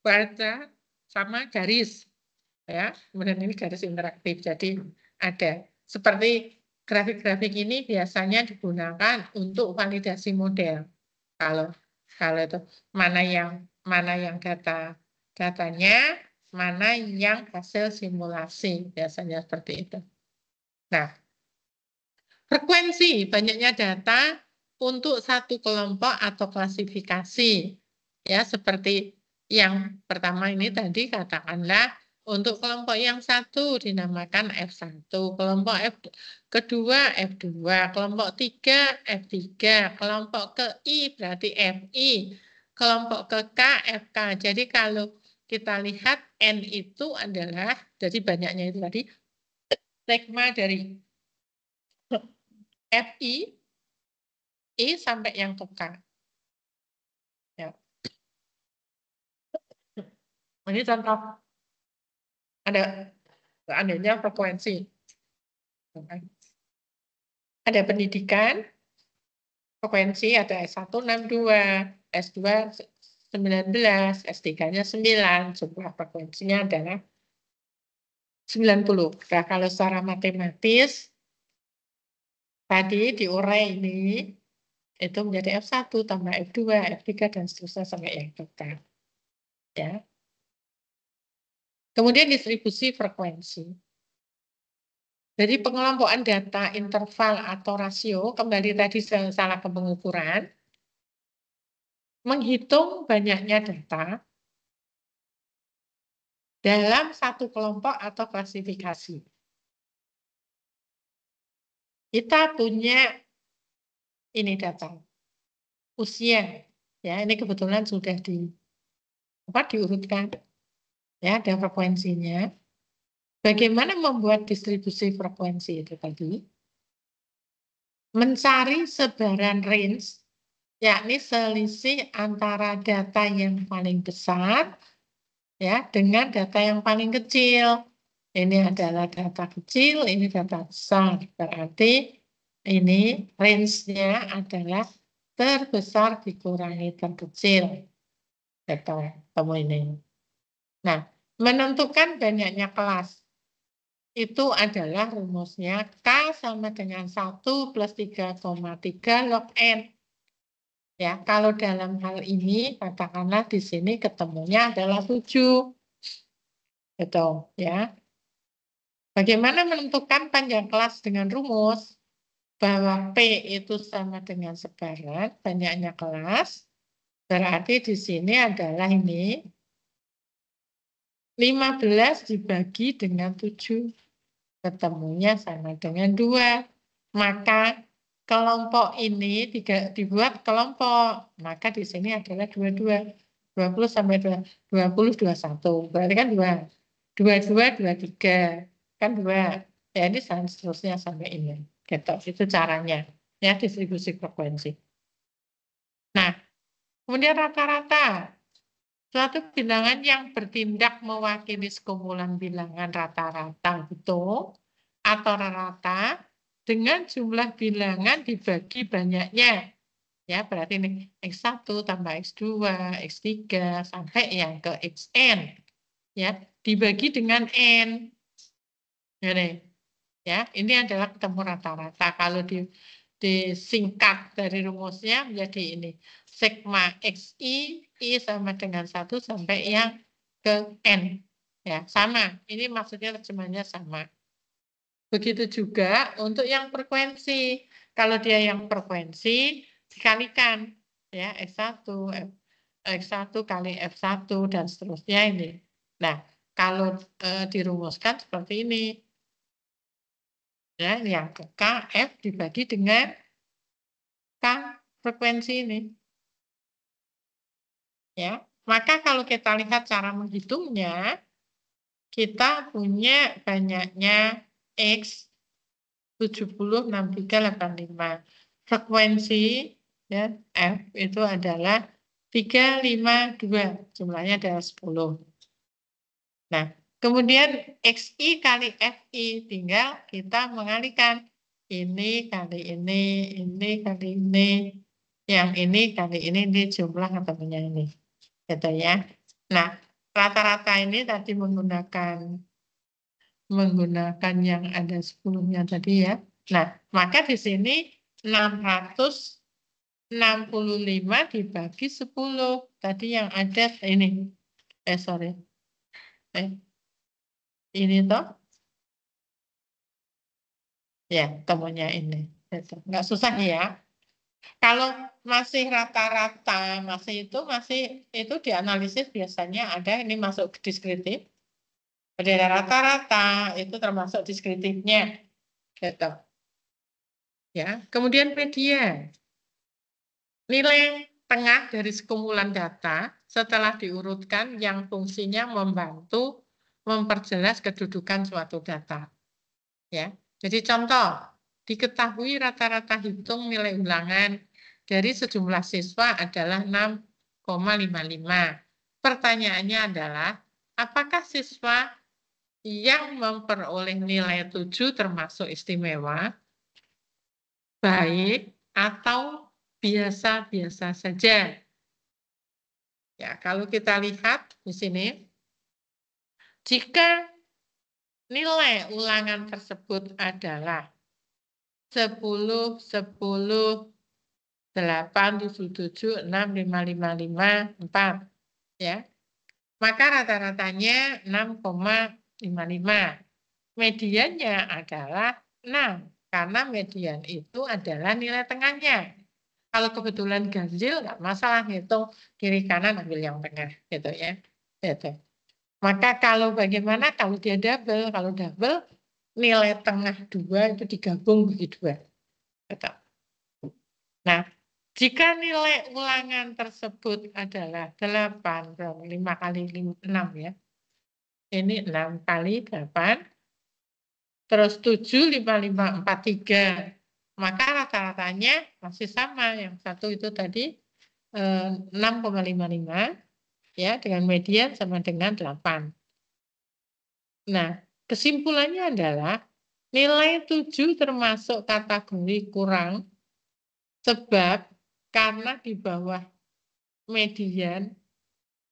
baca, sama garis. Ya, kemudian ini garis interaktif. Jadi ada seperti grafik-grafik ini biasanya digunakan untuk validasi model. Kalau kalau itu mana yang mana yang data datanya, mana yang hasil simulasi biasanya seperti itu. Nah, frekuensi banyaknya data untuk satu kelompok atau klasifikasi. Ya, seperti yang pertama ini tadi katakanlah untuk kelompok yang satu dinamakan F1, kelompok F kedua F2, kelompok tiga F3, kelompok ke I berarti FI, kelompok ke K FK. Jadi kalau kita lihat N itu adalah jadi banyaknya itu tadi sigma dari FI I sampai yang ke K. Ya. Ini contoh. Ada seandainya frekuensi. Ada pendidikan, frekuensi ada S162, 1 S2 19, S3-nya 9, jumlah frekuensinya adalah 90. Nah, kalau secara matematis, tadi diurai ini, itu menjadi F1 tambah F2, F3, dan seterusnya sampai yang total. Ya. Kemudian distribusi frekuensi. Jadi pengelompokan data interval atau rasio, kembali tadi salah ke pengukuran, menghitung banyaknya data dalam satu kelompok atau klasifikasi. Kita punya ini datang. Usia, ya ini kebetulan sudah di apa diurutkan, ya ada frekuensinya. Bagaimana membuat distribusi frekuensi itu tadi? Mencari sebaran range, yakni selisih antara data yang paling besar ya dengan data yang paling kecil. Ini adalah data kecil, ini data besar. Berarti ini range-nya adalah terbesar dikurangi terkecil. Kita temu ini. Nah, menentukan banyaknya kelas. Itu adalah rumusnya K sama dengan satu plus tiga tiga log N. Ya, kalau dalam hal ini, katakanlah di sini ketemunya adalah tujuh, Betul, ya. Bagaimana menentukan panjang kelas dengan rumus? bahwa P itu sama dengan sebaran, banyaknya kelas, berarti di sini adalah ini 15 dibagi dengan 7. Ketemunya sama dengan 2. Maka kelompok ini tiga, dibuat kelompok. Maka di sini adalah 22. 20 sampai 2, 20, 21. Berarti kan 2. 22, 23. Kan 2. Ya ini seterusnya sampai ini gitu itu caranya ya distribusi frekuensi nah kemudian rata-rata suatu bilangan yang bertindak mewakili sekumpulan bilangan rata-rata gitu atau rata rata dengan jumlah bilangan dibagi banyaknya ya berarti ini X1 tambah X2, X3 sampai yang ke Xn ya dibagi dengan N ini ya ini adalah ketemu rata-rata kalau di disingkat dari rumusnya menjadi ini sigma xi i sama dengan satu sampai yang ke n ya sama ini maksudnya terjemahannya sama begitu juga untuk yang frekuensi kalau dia yang frekuensi dikalikan ya x1 F, x1 kali f1 dan seterusnya ini nah kalau e, dirumuskan seperti ini ya, yang KF dibagi dengan K frekuensi ini. Ya, maka kalau kita lihat cara menghitungnya, kita punya banyaknya X 85 Frekuensi ya, F itu adalah 352, jumlahnya adalah 10. Nah, Kemudian XI kali FI tinggal kita mengalikan ini kali ini, ini kali ini, yang ini kali ini di jumlah ketemunya ini. Gitu ya. Nah, rata-rata ini tadi menggunakan menggunakan yang ada sebelumnya tadi ya. Nah, maka di sini 665 dibagi 10. Tadi yang ada ini. Eh, sorry. Eh, ini toh ya temunya ini itu nggak susah ya kalau masih rata-rata masih itu masih itu dianalisis biasanya ada ini masuk ke diskritif berdasar rata-rata itu termasuk diskritifnya gitu ya kemudian media nilai tengah dari sekumpulan data setelah diurutkan yang fungsinya membantu memperjelas kedudukan suatu data. Ya. Jadi contoh, diketahui rata-rata hitung nilai ulangan dari sejumlah siswa adalah 6,55. Pertanyaannya adalah, apakah siswa yang memperoleh nilai 7 termasuk istimewa, baik atau biasa-biasa saja? Ya, kalau kita lihat di sini, jika nilai ulangan tersebut adalah 10, 10, 8, 77, 6, 5, 5, 4. Ya. Maka rata-ratanya 6,55. Mediannya adalah 6, karena median itu adalah nilai tengahnya. Kalau kebetulan ganjil, nggak masalah ngitung kiri kanan ambil yang tengah, gitu ya. Gitu. Maka kalau bagaimana kalau dia double, kalau double nilai tengah dua itu digabung bagi dua. Nah, jika nilai ulangan tersebut adalah 8, 5 kali 6 ya. Ini 6 kali 8. Terus 7, 5, 5, 4, 3. Maka rata-ratanya masih sama. Yang satu itu tadi 6,55. Eh, ya dengan median sama dengan 8. Nah, kesimpulannya adalah nilai 7 termasuk kategori kurang sebab karena di bawah median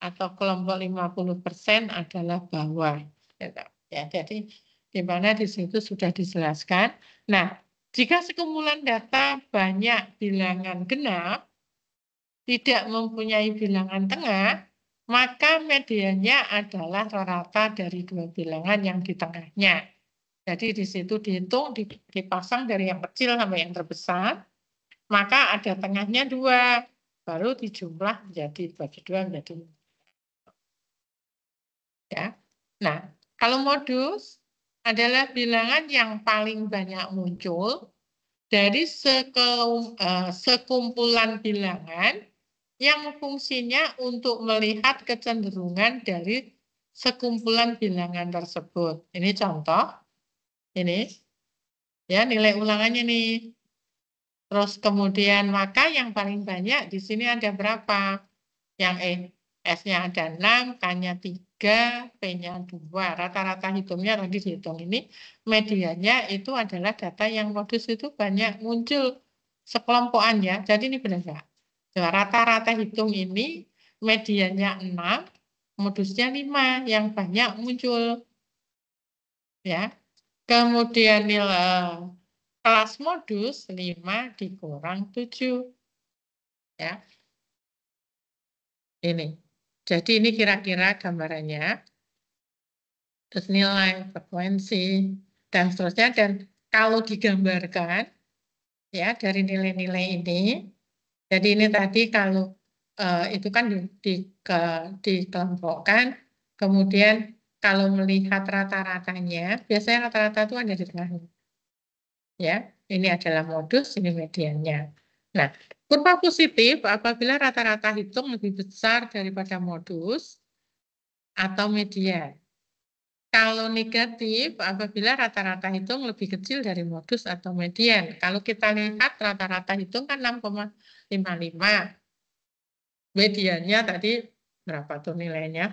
atau kelompok 50% adalah bawah. Ya, ya, jadi di mana di situ sudah dijelaskan. Nah, jika sekumpulan data banyak bilangan genap, tidak mempunyai bilangan tengah, maka medianya adalah rata dari dua bilangan yang di tengahnya. Jadi di situ dihitung, dipasang dari yang kecil sampai yang terbesar, maka ada tengahnya dua, baru dijumlah menjadi bagi dua menjadi ya. Nah, kalau modus adalah bilangan yang paling banyak muncul dari sekelum, uh, eh, sekumpulan bilangan yang fungsinya untuk melihat kecenderungan dari sekumpulan bilangan tersebut. Ini contoh. Ini. Ya, nilai ulangannya nih. Terus kemudian maka yang paling banyak di sini ada berapa? Yang E S-nya ada 6, K-nya 3, P-nya 2. Rata-rata hitungnya tadi dihitung ini. Medianya itu adalah data yang modus itu banyak muncul sekelompokan ya. Jadi ini benar nggak? Nah, rata-rata hitung ini medianya 6, modusnya 5 yang banyak muncul. Ya. Kemudian nilai eh, kelas modus 5 dikurang 7. Ya. Ini. Jadi ini kira-kira gambarannya. Terus nilai, frekuensi, dan seterusnya. Dan kalau digambarkan ya dari nilai-nilai ini, jadi ini tadi kalau uh, itu kan di, di ke, dikelompokkan, kemudian kalau melihat rata-ratanya, biasanya rata-rata itu ada di tengah. Ya, ini adalah modus, ini medianya. Nah, kurva positif apabila rata-rata hitung lebih besar daripada modus atau median. Kalau negatif, apabila rata-rata hitung lebih kecil dari modus atau median. Kalau kita lihat rata-rata hitung kan 6,55. medianya tadi berapa tuh nilainya?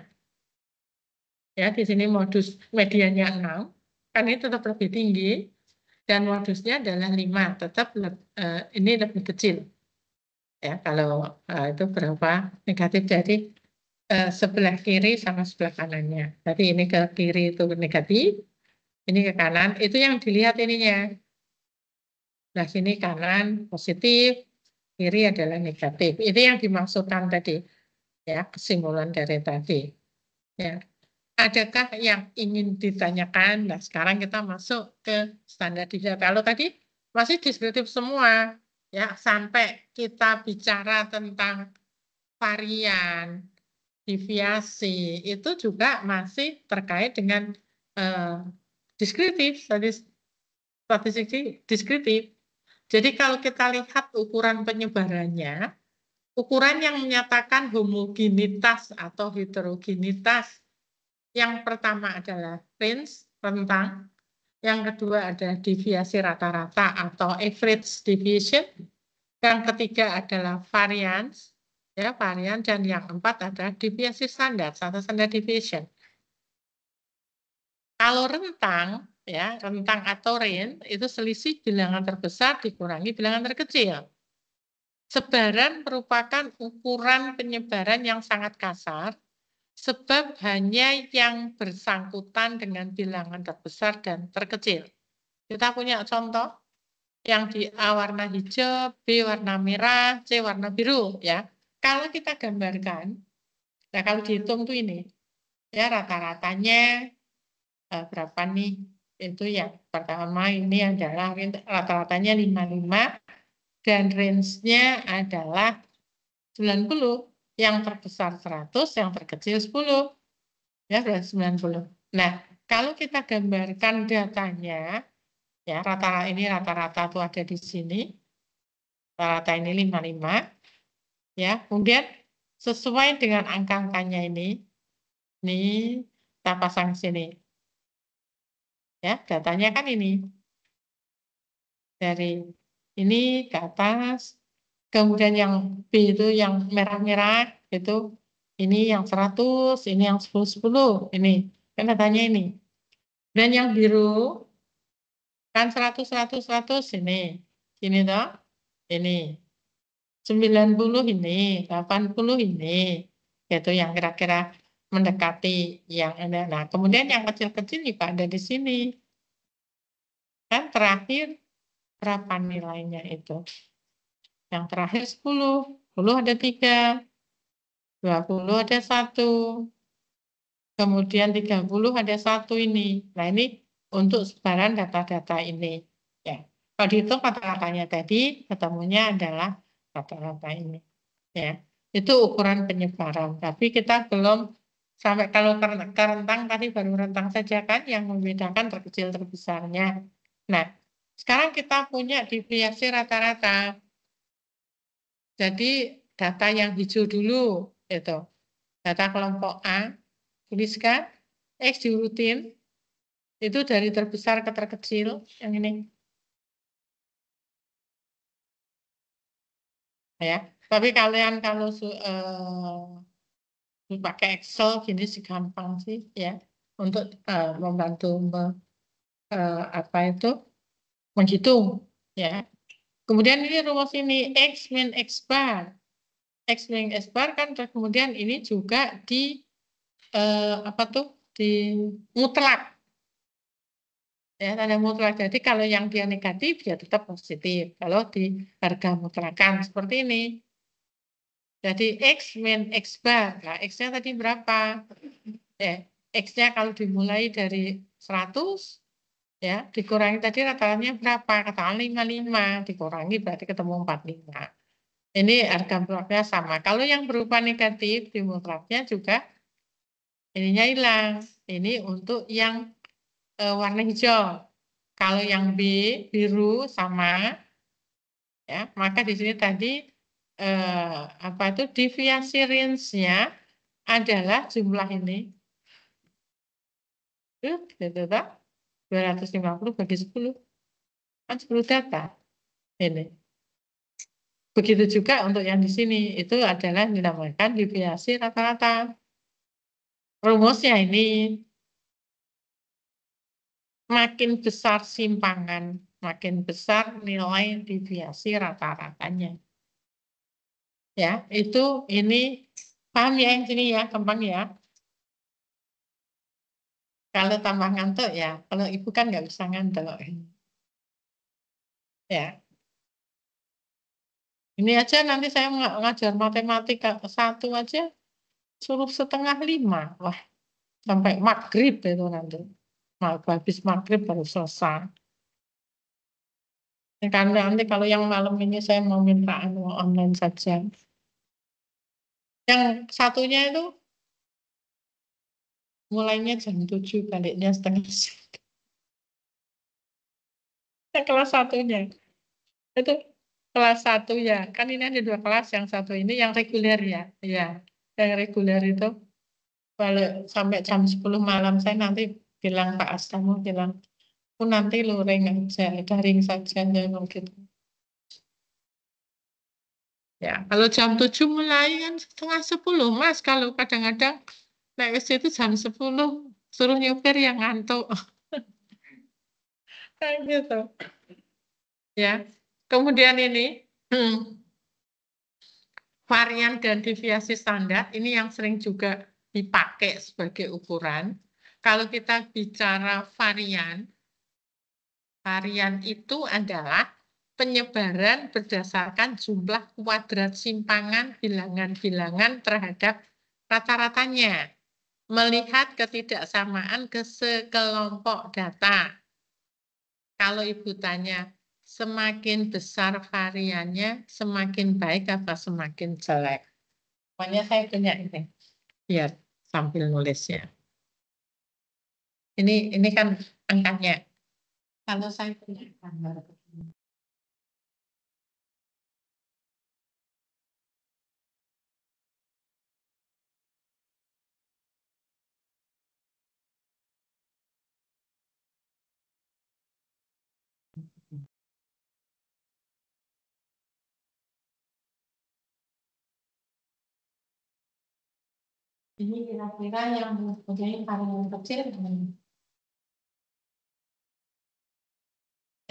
Ya, di sini modus medianya 6. Kan ini tetap lebih tinggi. Dan modusnya adalah 5. Tetap eh, ini lebih kecil. Ya, kalau eh, itu berapa negatif dari Eh, sebelah kiri sama sebelah kanannya. Jadi ini ke kiri itu negatif, ini ke kanan, itu yang dilihat ininya. Nah sini kanan positif, kiri adalah negatif. Itu yang dimaksudkan tadi, ya kesimpulan dari tadi. Ya. Adakah yang ingin ditanyakan? Nah sekarang kita masuk ke standar digital. Kalau tadi masih deskriptif semua, ya sampai kita bicara tentang varian, deviasi itu juga masih terkait dengan uh, diskritif statistik diskritif. Jadi kalau kita lihat ukuran penyebarannya, ukuran yang menyatakan homogenitas atau heterogenitas yang pertama adalah range rentang, yang kedua ada deviasi rata-rata atau average deviation, yang ketiga adalah variance, ya varian dan yang keempat adalah deviasi standar atau standar deviation. Kalau rentang ya rentang atau range itu selisih bilangan terbesar dikurangi bilangan terkecil. Sebaran merupakan ukuran penyebaran yang sangat kasar sebab hanya yang bersangkutan dengan bilangan terbesar dan terkecil. Kita punya contoh yang di A warna hijau, B warna merah, C warna biru ya. Kalau kita gambarkan, nah kalau hmm. dihitung tuh ini, ya rata-ratanya eh, berapa nih? Itu ya pertama ini adalah rata-ratanya 55 dan range-nya adalah 90. Yang terbesar 100, yang terkecil 10. Ya, 90. Nah, kalau kita gambarkan datanya, ya rata ini rata-rata tuh ada di sini. Rata-rata ini 55 ya kemudian sesuai dengan angka-angkanya ini ini kita pasang sini ya datanya kan ini dari ini ke atas kemudian yang B itu yang merah-merah itu ini yang 100 ini yang 10 10 ini kan datanya ini dan yang biru kan 100 100 100 ini ini toh ini 90 ini, 80 ini, yaitu yang kira-kira mendekati yang ada. Nah, kemudian yang kecil-kecil juga ada di sini. Dan terakhir, berapa nilainya itu? Yang terakhir 10, 10 ada 3, 20 ada 1, kemudian 30 ada 1 ini. Nah, ini untuk sebaran data-data ini. Ya. Kalau dihitung kata-katanya tadi, ketemunya adalah rata-rata ini ya itu ukuran penyebaran tapi kita belum sampai kalau ke rentang tadi baru rentang saja kan yang membedakan terkecil terbesarnya nah sekarang kita punya deviasi rata-rata jadi data yang hijau dulu itu data kelompok A tuliskan X diurutin itu dari terbesar ke terkecil yang ini ya tapi kalian kalau uh, pakai Excel gini sih gampang sih ya untuk uh, membantu me, uh, apa itu menghitung ya kemudian ini rumus ini x min x bar x min x bar kan kemudian ini juga di uh, apa tuh di mutlak ya tanda mutlak. Jadi kalau yang dia negatif dia ya tetap positif kalau di harga mutlakan seperti ini. Jadi x min x bar, nah x-nya tadi berapa? Ya, x-nya kalau dimulai dari 100 ya dikurangi tadi rata-ratanya berapa? Katakan 55 dikurangi berarti ketemu 45. Ini harga mutlaknya sama. Kalau yang berupa negatif di mutlaknya juga ininya hilang. Ini untuk yang uh, warna hijau. Kalau yang B biru sama ya, maka di sini tadi uh, apa itu deviasi range-nya adalah jumlah ini. Uh, gitu, 250 bagi 10. Kan 10 data. Ini. Begitu juga untuk yang di sini, itu adalah dinamakan deviasi rata-rata. Rumusnya ini makin besar simpangan, makin besar nilai deviasi rata-ratanya. Ya, itu ini paham ya yang sini ya, kembang ya. Kalau tambah ngantuk ya, kalau ibu kan nggak bisa ngantuk. Ya. Ini aja nanti saya ngajar matematika satu aja, suruh setengah lima. Wah, sampai maghrib itu nanti. Nah, habis maghrib baru selesai. karena nanti kalau yang malam ini saya mau minta anu online saja. Yang satunya itu mulainya jam 7, baliknya setengah Yang kelas satunya. Itu kelas satu ya. Kan ini ada dua kelas, yang satu ini yang reguler ya. ya Yang reguler itu kalau sampai jam 10 malam saya nanti bilang Pak As bilang aku nanti luring aja daring saja memang ya, gitu ya kalau jam tujuh mulai kan setengah 10 mas kalau kadang-kadang naik WC itu jam sepuluh suruh nyupir yang ngantuk kayak gitu ya kemudian ini hmm, varian dan deviasi standar ini yang sering juga dipakai sebagai ukuran kalau kita bicara varian, varian itu adalah penyebaran berdasarkan jumlah kuadrat simpangan bilangan-bilangan terhadap rata-ratanya. Melihat ketidaksamaan ke sekelompok data. Kalau Ibu tanya, semakin besar variannya, semakin baik apa semakin jelek? Pokoknya saya punya ini. Biar sambil nulisnya. Ini ini kan angkanya. Kalau saya punya gambar Ini kira-kira yang mempunyai paling kecil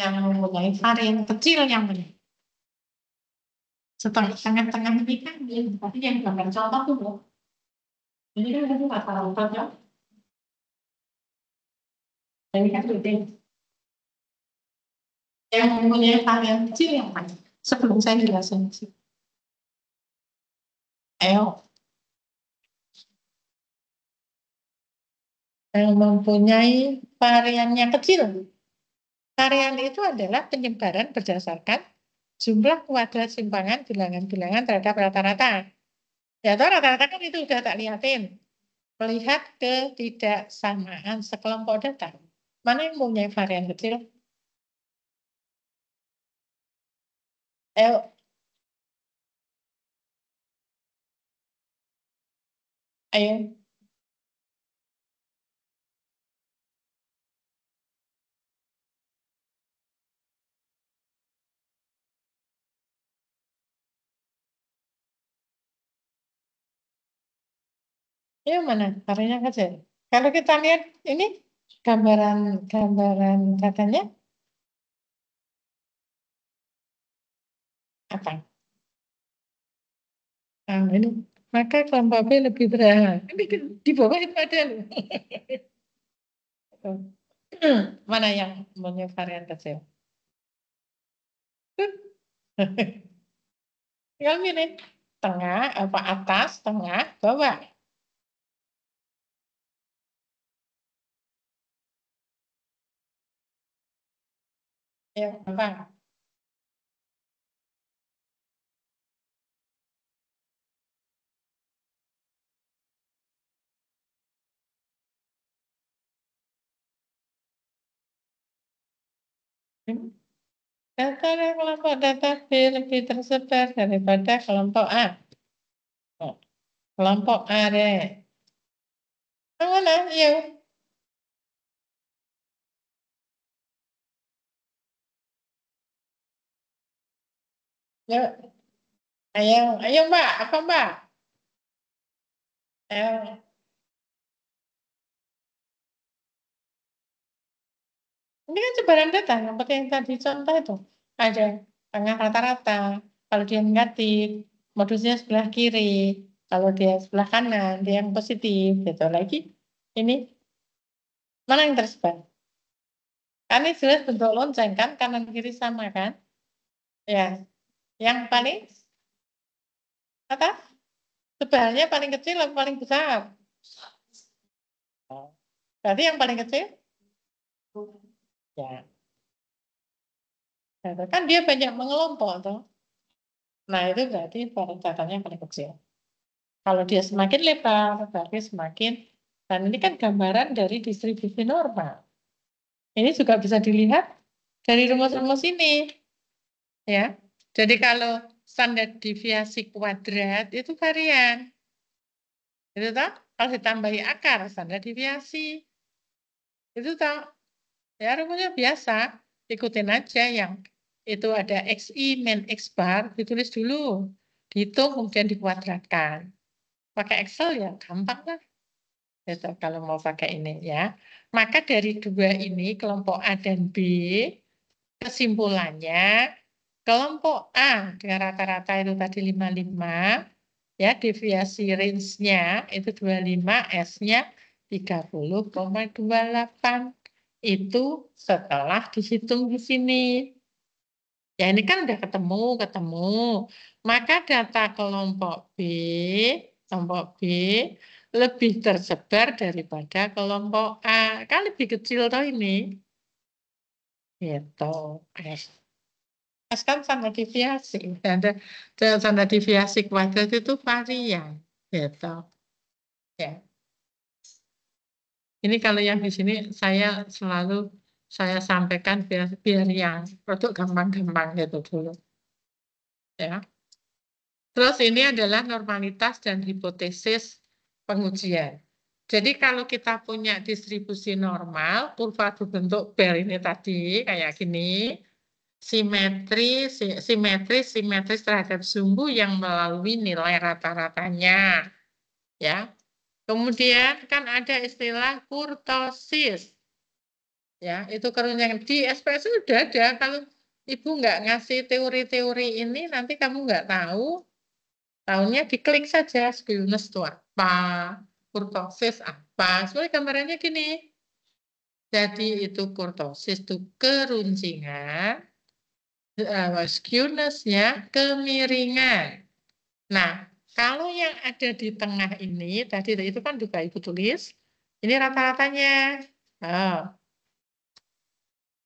yang mempunyai varian kecil yang banyak. Setelah tengah-tengah ini kan, tapi yang gambar contoh tuh loh. Ini kan itu mata lautan ya. Ini kan gede. Yang mempunyai varian kecil yang banyak. Sebelum saya jelasin sih. Ayo. Yang mempunyai variannya kecil varian itu adalah penyebaran berdasarkan jumlah kuadrat simpangan bilangan-bilangan terhadap rata-rata. Ya, atau rata-rata kan itu udah tak liatin. Melihat ketidaksamaan sekelompok data. Mana yang punya varian kecil? Ayo. Ayo. Ya mana? varian aja. Kalau kita lihat ini gambaran-gambaran katanya. Apa? Nah, ini maka kelompok B lebih berat. Ini di bawah itu ada Mana yang punya varian kecil? Tinggal milih tengah apa atas, tengah, bawah. Ya, gampang. Data dari kelompok data B lebih tersebar daripada kelompok A. Oh, kelompok A deh. nah, Yuk. Ya. Ya. Ayo, ayo Mbak, apa Mbak? Ayo. Ya. Ini kan sebaran data, seperti yang tadi contoh itu. Ada tengah rata-rata, kalau dia negatif, modusnya sebelah kiri, kalau dia sebelah kanan, dia yang positif, gitu. Lagi, ini, mana yang tersebar? Kan ini jelas bentuk lonceng kan, kanan kiri sama kan? Ya, yang paling apa tebalnya paling kecil atau paling besar berarti yang paling kecil ya, ya kan dia banyak mengelompok tuh nah itu berarti barang catatannya yang paling kecil kalau dia semakin lebar berarti semakin dan ini kan gambaran dari distribusi normal ini juga bisa dilihat dari rumus-rumus ini ya jadi kalau standar deviasi kuadrat itu varian. Itu toh? Kalau ditambahi akar standar deviasi. Itu toh? Ya rumusnya biasa, ikutin aja yang itu ada xi min x bar ditulis dulu, dihitung kemudian dikuadratkan. Pakai Excel ya gampang lah. Itu ya kalau mau pakai ini ya. Maka dari dua ini kelompok A dan B kesimpulannya Kelompok A dengan rata-rata itu tadi 55, ya deviasi range-nya itu 25, S-nya 30,28. Itu setelah dihitung di sini. Ya ini kan udah ketemu, ketemu. Maka data kelompok B, kelompok B lebih tersebar daripada kelompok A. Kan lebih kecil toh ini. Gitu kan standar deviasi. Ada standar deviasi kuadrat itu varian, gitu. Ya. Ini kalau yang di sini saya selalu saya sampaikan biar biar yang produk gampang-gampang gitu dulu. Ya. Terus ini adalah normalitas dan hipotesis pengujian. Jadi kalau kita punya distribusi normal, kurva berbentuk bel ini tadi kayak gini, simetri, simetris simetris terhadap sumbu yang melalui nilai rata-ratanya ya kemudian kan ada istilah kurtosis ya itu kerunyang di SPS sudah ada kalau ibu nggak ngasih teori-teori ini nanti kamu nggak tahu tahunnya diklik saja skewness itu apa kurtosis apa sebenarnya gambarannya gini jadi itu kurtosis itu keruncingan uh, ya kemiringan. Nah, kalau yang ada di tengah ini, tadi itu kan juga Ibu tulis, ini rata-ratanya. Oh.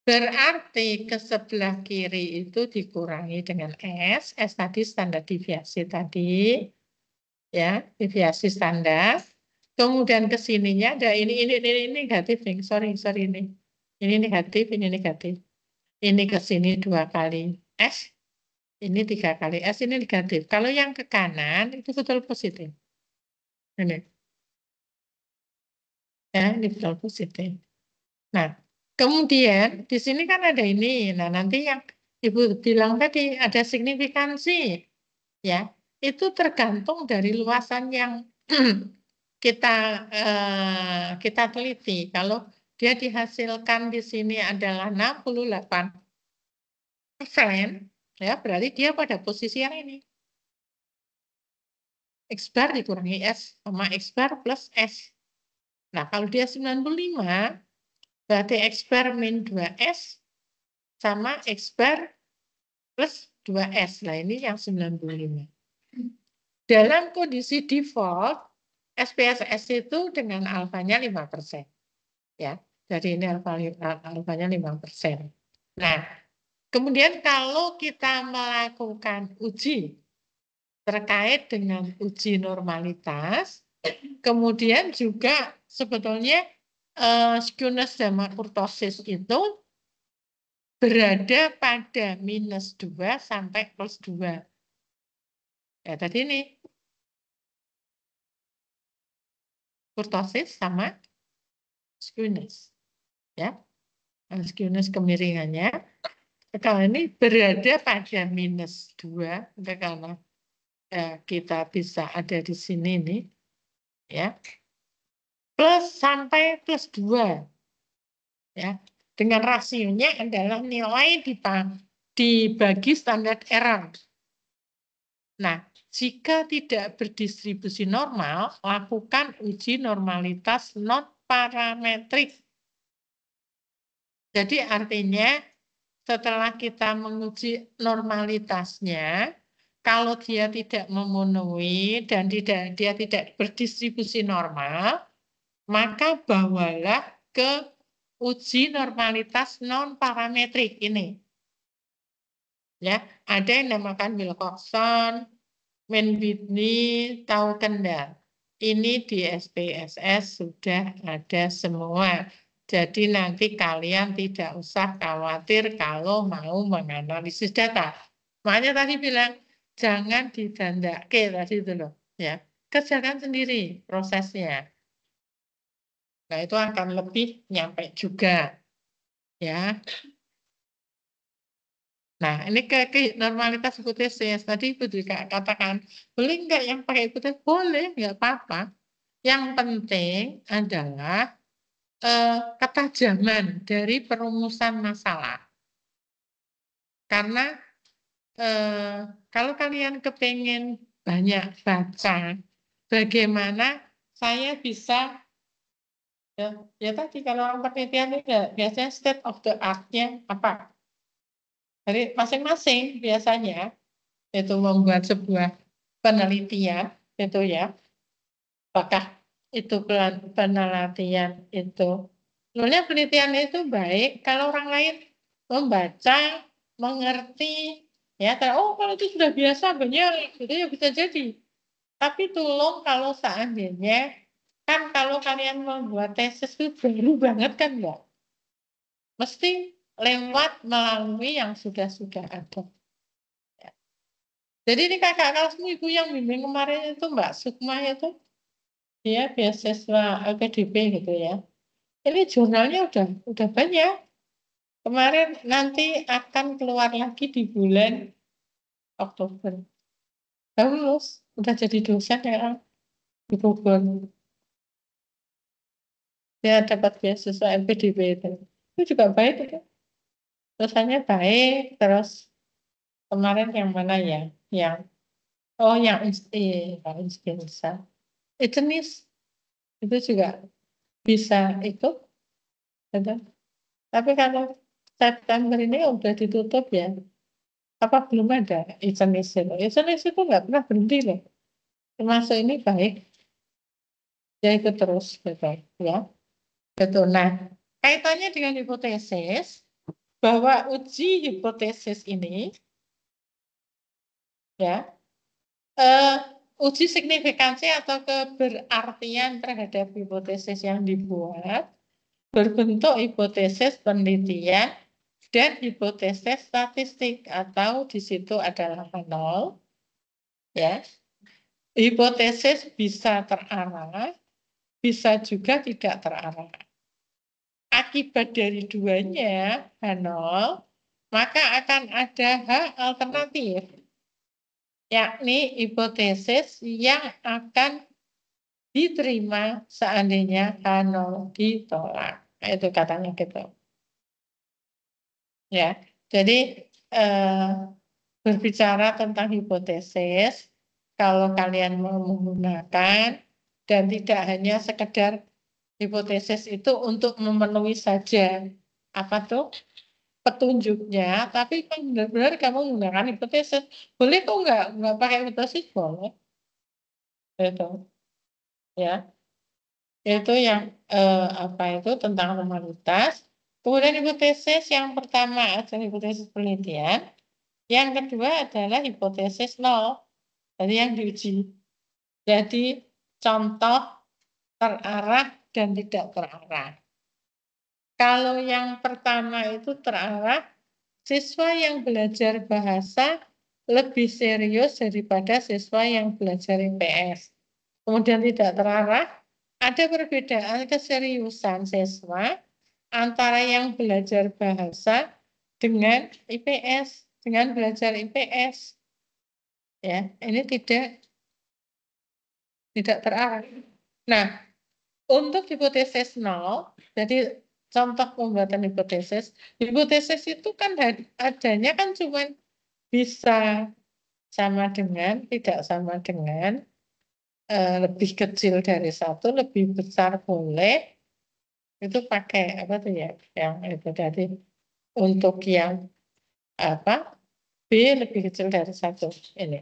Berarti ke sebelah kiri itu dikurangi dengan S. S tadi standar deviasi tadi. Ya, deviasi standar. Kemudian ke sininya ada ini, ini, ini, ini negatif. Sorry, sorry ini. Ini negatif, ini negatif ini ke sini dua kali S, ini tiga kali S, ini negatif. Kalau yang ke kanan itu betul positif. Ini. Ya, ini betul positif. Nah, kemudian di sini kan ada ini. Nah, nanti yang Ibu bilang tadi ada signifikansi. Ya, itu tergantung dari luasan yang kita uh, kita teliti. Kalau dia dihasilkan di sini adalah 68 persen, ya berarti dia pada posisi yang ini. X bar dikurangi S sama X bar plus S. Nah, kalau dia 95, berarti X bar min 2S sama X bar plus 2S. Nah, ini yang 95. Dalam kondisi default, SPSS itu dengan alfanya 5% ya. Jadi ini alfa alfanya 5%. Nah, kemudian kalau kita melakukan uji terkait dengan uji normalitas, kemudian juga sebetulnya uh, eh, skewness dan makurtosis itu berada pada minus 2 sampai plus 2. Ya, tadi ini. Kurtosis sama skewness. Ya. Nah, skewness kemiringannya. Kalau ini berada pada minus dua, Karena ya, kita bisa ada di sini nih. Ya. Plus sampai plus dua, Ya. Dengan rasionya adalah nilai di dibagi standar error. Nah, jika tidak berdistribusi normal, lakukan uji normalitas non parametrik. Jadi artinya setelah kita menguji normalitasnya, kalau dia tidak memenuhi dan tidak dia tidak berdistribusi normal, maka bawalah ke uji normalitas non parametrik ini. Ya, ada yang namakan Wilcoxon, Manbitney, Tau Kendal ini di SPSS sudah ada semua. Jadi nanti kalian tidak usah khawatir kalau mau menganalisis data. Makanya tadi bilang jangan didandake tadi itu loh, ya. Kerjakan sendiri prosesnya. Nah, itu akan lebih nyampe juga. Ya. Nah, ini ke, ke normalitas hipotesis. Tadi Ibu juga katakan, boleh nggak yang pakai hipotesis? Boleh, nggak apa-apa. Yang penting adalah eh, ketajaman dari perumusan masalah. Karena eh, kalau kalian kepengen banyak baca, bagaimana saya bisa ya, ya tadi kalau orang penelitian itu ya, biasanya state of the art-nya apa jadi masing-masing biasanya itu membuat sebuah penelitian itu ya. Apakah itu penelitian itu sebenarnya penelitian itu baik kalau orang lain membaca, mengerti, ya. Oh, kalau itu sudah biasa banyak, itu ya bisa jadi. Tapi tolong kalau seandainya kan kalau kalian membuat tesis itu baru banget kan loh, Mesti lewat melalui yang sudah-sudah ada. Ya. Jadi ini kakak kelasmu ibu yang bimbing kemarin itu Mbak Sukma itu dia beasiswa AKDP gitu ya. Ini jurnalnya udah udah banyak. Kemarin nanti akan keluar lagi di bulan Oktober. Baru udah jadi dosen ya di Bogor. Dia dapat beasiswa MPDB itu. Itu juga baik ya terusannya baik, terus kemarin yang mana ya? Yang oh yang insti, iya, kalau insti bisa. Etnis itu juga bisa ikut. Betul. Gitu. Tapi kalau September ini udah ditutup ya. Apa belum ada Etnis itu? Etnis itu nggak pernah berhenti loh. Termasuk ini baik. Dia ikut terus gitu ya. Betul. Gitu. Nah, kaitannya dengan hipotesis, bahwa uji hipotesis ini ya uh, uji signifikansi atau keberartian terhadap hipotesis yang dibuat berbentuk hipotesis penelitian dan hipotesis statistik atau di situ adalah nol ya hipotesis bisa terarah bisa juga tidak terarah akibat dari duanya H0, maka akan ada H alternatif, yakni hipotesis yang akan diterima seandainya H0 ditolak. Nah, itu katanya gitu. Ya, jadi eh, berbicara tentang hipotesis, kalau kalian mau menggunakan dan tidak hanya sekedar hipotesis itu untuk memenuhi saja apa tuh petunjuknya, tapi kan benar-benar kamu menggunakan hipotesis. Boleh kok nggak nggak pakai hipotesis boleh. Itu ya itu yang eh, apa itu tentang normalitas. Kemudian hipotesis yang pertama adalah hipotesis penelitian, yang kedua adalah hipotesis nol, jadi yang diuji. Jadi contoh terarah dan tidak terarah. Kalau yang pertama itu terarah, siswa yang belajar bahasa lebih serius daripada siswa yang belajar IPS. Kemudian tidak terarah, ada perbedaan keseriusan siswa antara yang belajar bahasa dengan IPS, dengan belajar IPS. Ya, ini tidak tidak terarah. Nah, untuk hipotesis nol, jadi contoh pembuatan hipotesis, hipotesis itu kan adanya kan cuma bisa sama dengan, tidak sama dengan, eh, lebih kecil dari satu, lebih besar boleh, itu pakai apa tuh ya yang itu tadi untuk yang apa b lebih kecil dari satu ini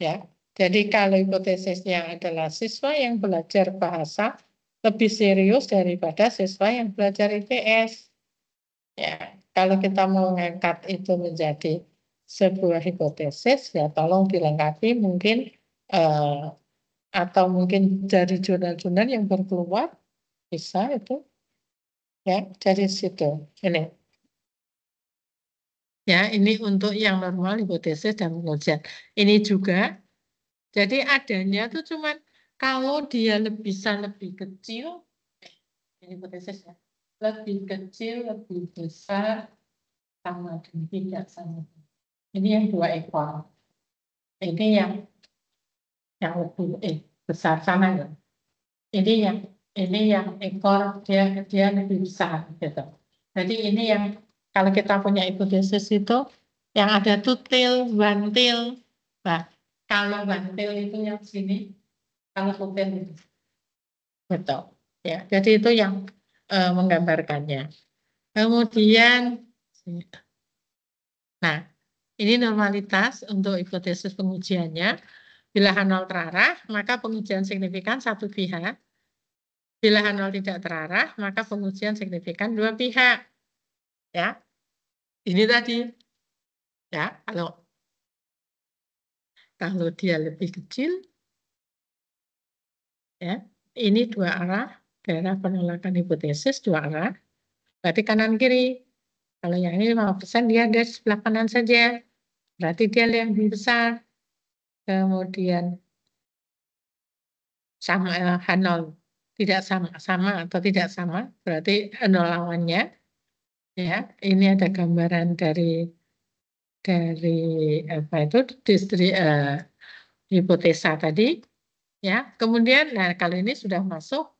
ya jadi kalau hipotesisnya adalah siswa yang belajar bahasa lebih serius daripada siswa yang belajar IPS. Ya, kalau kita mau mengangkat itu menjadi sebuah hipotesis, ya tolong dilengkapi mungkin eh, atau mungkin dari jurnal-jurnal yang berkeluar bisa itu ya dari situ ini ya ini untuk yang normal hipotesis dan pengujian ini juga jadi adanya tuh cuman kalau dia bisa lebih kecil, ini hipotesis ya, lebih kecil, lebih besar, sama dengan tidak sama. Ini yang dua ekor. Ini yang yang lebih eh, besar sama ya. Ini yang ini yang ekor dia dia lebih besar gitu. Jadi ini yang kalau kita punya hipotesis itu yang ada tutil, bantil. Nah, kalau bantil itu yang sini sangat mungkin betul ya jadi itu yang e, menggambarkannya kemudian nah ini normalitas untuk hipotesis pengujiannya bila H0 terarah maka pengujian signifikan satu pihak bila H0 tidak terarah maka pengujian signifikan dua pihak ya ini tadi ya kalau kalau dia lebih kecil ya ini dua arah daerah penolakan hipotesis dua arah berarti kanan kiri kalau yang ini 5% dia ada sebelah kanan saja berarti dia yang lebih besar kemudian sama H0 eh, tidak sama sama atau tidak sama berarti nol lawannya ya ini ada gambaran dari dari apa itu distri, uh, hipotesa tadi ya kemudian nah kalau ini sudah masuk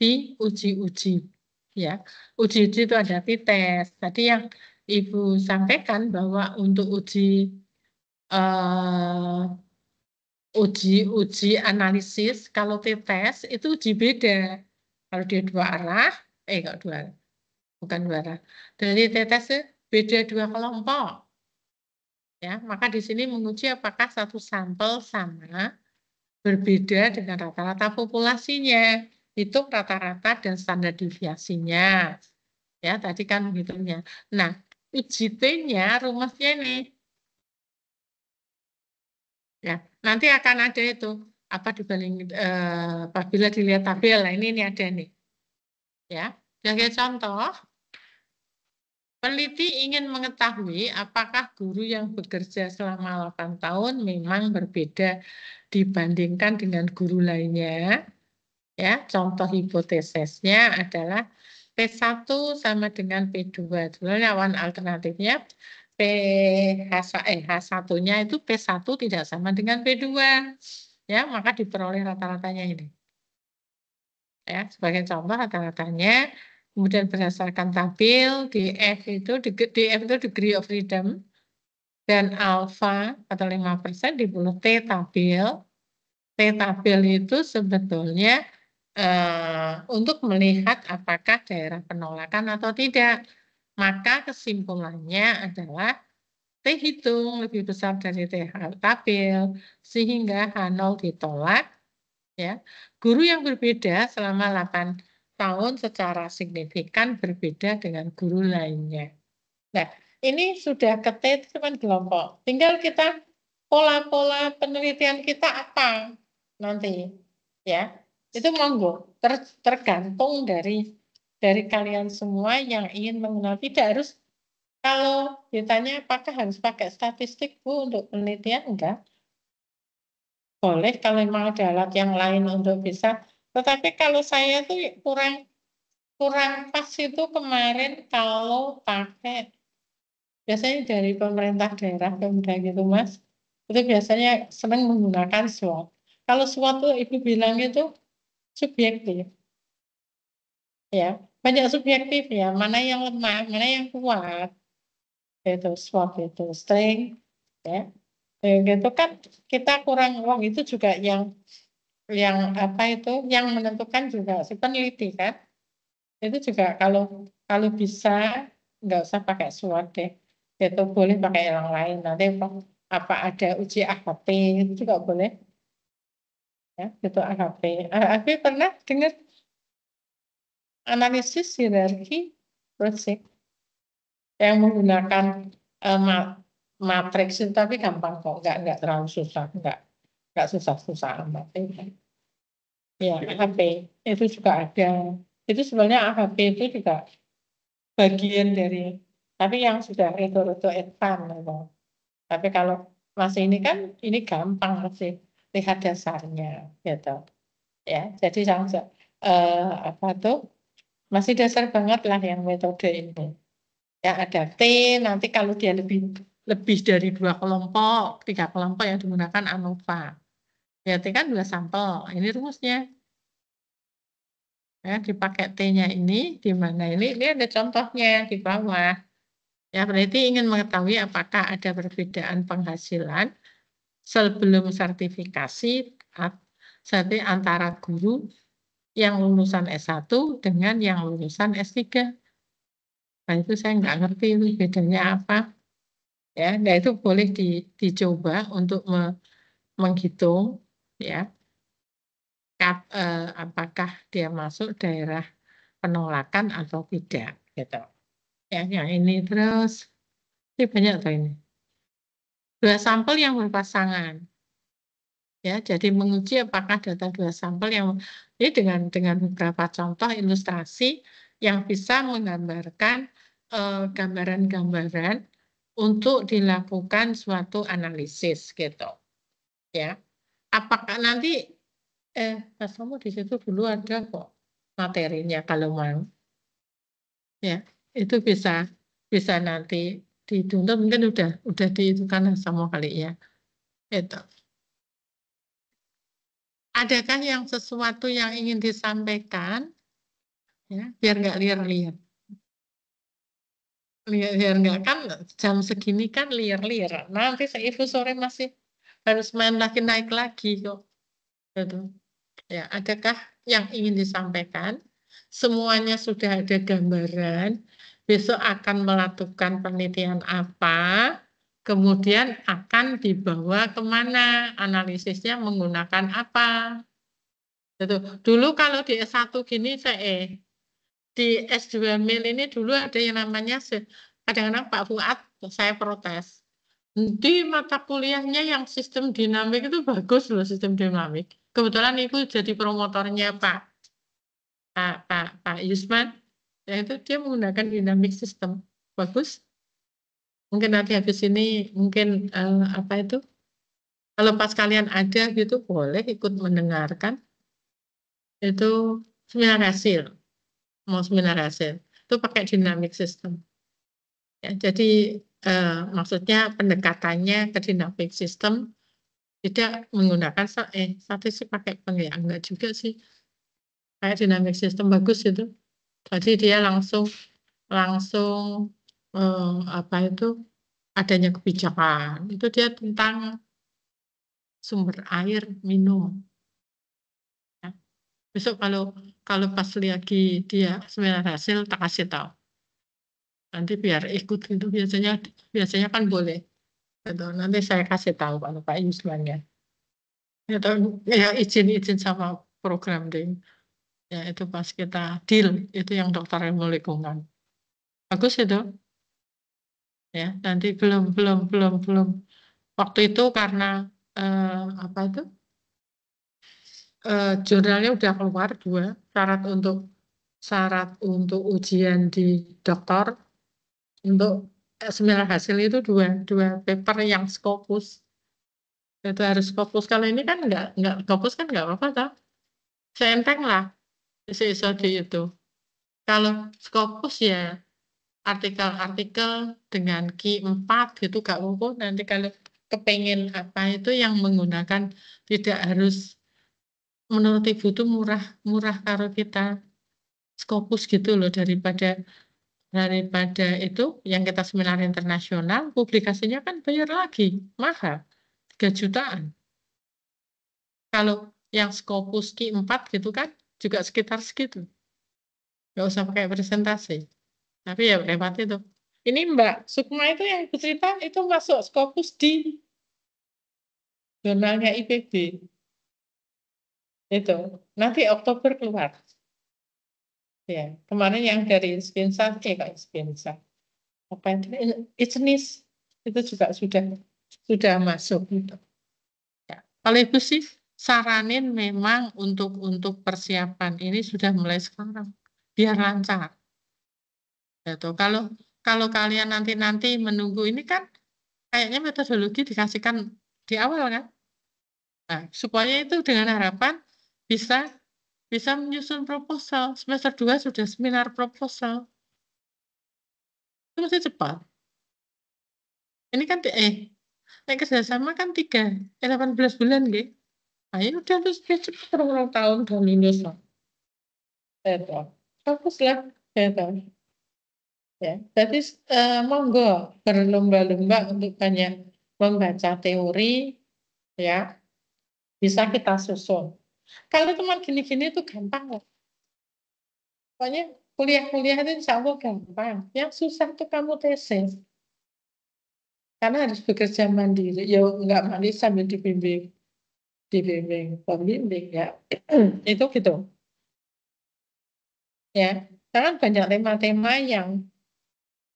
di uji-uji ya uji-uji itu ada tes tadi yang ibu sampaikan bahwa untuk uji uh, eh, uji uji analisis kalau tes itu uji beda kalau dia dua arah eh enggak dua arah bukan dua arah dari tes beda dua kelompok ya maka di sini menguji apakah satu sampel sama berbeda dengan rata-rata populasinya. Hitung rata-rata dan standar deviasinya. Ya, tadi kan menghitungnya. Nah, igt nya rumusnya ini. Ya, nanti akan ada itu apa dibanding eh, apabila dilihat tabel. Nah, ini ini ada nih. Ya, sebagai contoh Peneliti ingin mengetahui apakah guru yang bekerja selama 8 tahun memang berbeda dibandingkan dengan guru lainnya. Ya, contoh hipotesisnya adalah P1 sama dengan P2. Sebenarnya lawan alternatifnya P H1, eh, H1-nya itu P1 tidak sama dengan P2. Ya, maka diperoleh rata-ratanya ini. Ya, sebagai contoh rata-ratanya Kemudian berdasarkan tabel, DF itu DF itu degree of freedom dan alpha atau 5% di dibunuh T tabel. T tabel itu sebetulnya uh, untuk melihat apakah daerah penolakan atau tidak. Maka kesimpulannya adalah T hitung lebih besar dari T tabel sehingga H0 ditolak. Ya. Guru yang berbeda selama 8 tahun secara signifikan berbeda dengan guru lainnya. Nah, ini sudah ketet teman kelompok. Tinggal kita pola-pola penelitian kita apa nanti ya. Itu monggo ter, tergantung dari dari kalian semua yang ingin mengenal tidak harus kalau ditanya apakah harus pakai statistik Bu untuk penelitian enggak? Boleh kalau memang ada alat yang lain untuk bisa tetapi kalau saya tuh kurang kurang pas itu kemarin kalau pakai biasanya dari pemerintah daerah pemda gitu mas itu biasanya sering menggunakan swab kalau swab tuh ibu bilang itu subjektif ya banyak subjektif ya mana yang lemah mana yang kuat itu swab itu string ya gitu kan kita kurang uang itu juga yang yang apa itu yang menentukan juga si peneliti kan itu juga kalau kalau bisa nggak usah pakai swab deh itu boleh pakai yang lain nanti apa ada uji AHP itu juga boleh ya itu AHP AHP pernah dengar analisis hierarki proses yang menggunakan eh, mat matriks tapi gampang kok nggak nggak terlalu susah nggak nggak susah-susah amat Ya, AHP itu juga ada. Itu sebenarnya AHP itu juga bagian dari tapi yang sudah itu-itu advance gitu. Tapi kalau masih ini kan ini gampang sih lihat dasarnya gitu. Ya, jadi sangat uh, eh, apa tuh masih dasar banget lah yang metode ini. Ya ada T nanti kalau dia lebih lebih dari dua kelompok, tiga kelompok yang digunakan ANOVA YT ya, kan dua sampel. Ini rumusnya. Ya, dipakai T-nya ini, di mana ini, ini ada contohnya di bawah. Ya, berarti ingin mengetahui apakah ada perbedaan penghasilan sebelum sertifikasi seperti antara guru yang lulusan S1 dengan yang lulusan S3. Nah, itu saya nggak ngerti itu bedanya apa. Ya, nah itu boleh di, dicoba untuk me, menghitung ya Kap, eh, apakah dia masuk daerah penolakan atau tidak gitu ya yang ini terus ini banyak tuh ini dua sampel yang berpasangan ya jadi menguji apakah data dua sampel yang ini dengan dengan beberapa contoh ilustrasi yang bisa menggambarkan eh, gambaran-gambaran eh, untuk dilakukan suatu analisis gitu ya apakah nanti eh Mas Romo di situ dulu ada kok materinya kalau mau. Ya, itu bisa bisa nanti dituntut mungkin udah udah diitukan sama kali ya. Itu. Adakah yang sesuatu yang ingin disampaikan? Ya, biar nggak liar-liar liar-liar nggak kan jam segini kan liar-liar nanti saya ibu sore masih harus main lagi naik lagi kok. Gitu. Ya, adakah yang ingin disampaikan? Semuanya sudah ada gambaran. Besok akan melakukan penelitian apa, kemudian akan dibawa kemana, analisisnya menggunakan apa. Gitu. Dulu kalau di S1 gini saya di S2 mil ini dulu ada yang namanya kadang-kadang Pak Fuad saya protes di mata kuliahnya yang sistem dinamik itu bagus loh sistem dinamik. Kebetulan itu jadi promotornya Pak Pak Pak Pak Yusman. Ya itu dia menggunakan dinamik sistem bagus. Mungkin nanti habis ini mungkin uh, apa itu? Kalau pas kalian ada gitu boleh ikut mendengarkan. Itu seminar hasil. Mau seminar hasil. Itu pakai dinamik sistem. Ya, jadi eh, maksudnya pendekatannya ke dynamic system tidak menggunakan eh statistik pakai penggaya enggak juga sih kayak dynamic system bagus itu Tadi dia langsung langsung eh, apa itu adanya kebijakan itu dia tentang sumber air minum ya. besok kalau kalau pas lagi dia seminar hasil tak kasih tahu nanti biar ikut itu biasanya biasanya kan boleh gitu. nanti saya kasih tahu pak Pak Yusman ya atau ya izin-izin sama program ding ya itu pas kita deal itu yang dokter ilmu lingkungan bagus itu ya nanti belum belum belum belum waktu itu karena eh, apa itu eh, jurnalnya udah keluar dua syarat untuk syarat untuk ujian di dokter untuk eh, seminar hasil itu dua dua paper yang skopus itu harus skopus kalau ini kan nggak nggak skopus kan nggak apa-apa toh seenteng lah isi isodi itu kalau skopus ya artikel-artikel dengan Q 4 gitu gak apa nanti kalau kepengen apa itu yang menggunakan tidak harus menurut ibu itu murah murah kalau kita skopus gitu loh daripada daripada itu yang kita seminar internasional publikasinya kan bayar lagi mahal 3 jutaan kalau yang Scopus q 4 gitu kan juga sekitar segitu nggak usah pakai presentasi tapi ya lewat itu ini Mbak Sukma itu yang bercerita itu masuk Scopus di jurnalnya IPB itu nanti Oktober keluar ya kemarin yang dari Inspinsa eh kok Inspinsa apa itu Itsnis itu juga sudah sudah masuk gitu ya. kalau itu sih saranin memang untuk untuk persiapan ini sudah mulai sekarang biar lancar gitu kalau kalau kalian nanti nanti menunggu ini kan kayaknya metodologi dikasihkan di awal kan nah, supaya itu dengan harapan bisa bisa menyusun proposal. Semester 2 sudah seminar proposal. Itu masih cepat. Ini kan, eh, naik kerjasama kan 3, eh, 18 bulan, gitu. Ayo nah, udah terus dia cepat orang tahun dan ini. Ya, Fokus lah. Ya, Ya, jadi eh, monggo berlomba-lomba untuk banyak membaca teori, ya bisa kita susun kalau cuma gini-gini itu gampang loh. Pokoknya kuliah-kuliah itu insya Allah gampang. Yang susah tuh kamu tesis. Karena harus bekerja mandiri. Ya nggak mandiri sambil dibimbing. Dibimbing, pembimbing ya. itu gitu. Ya, sekarang banyak tema-tema yang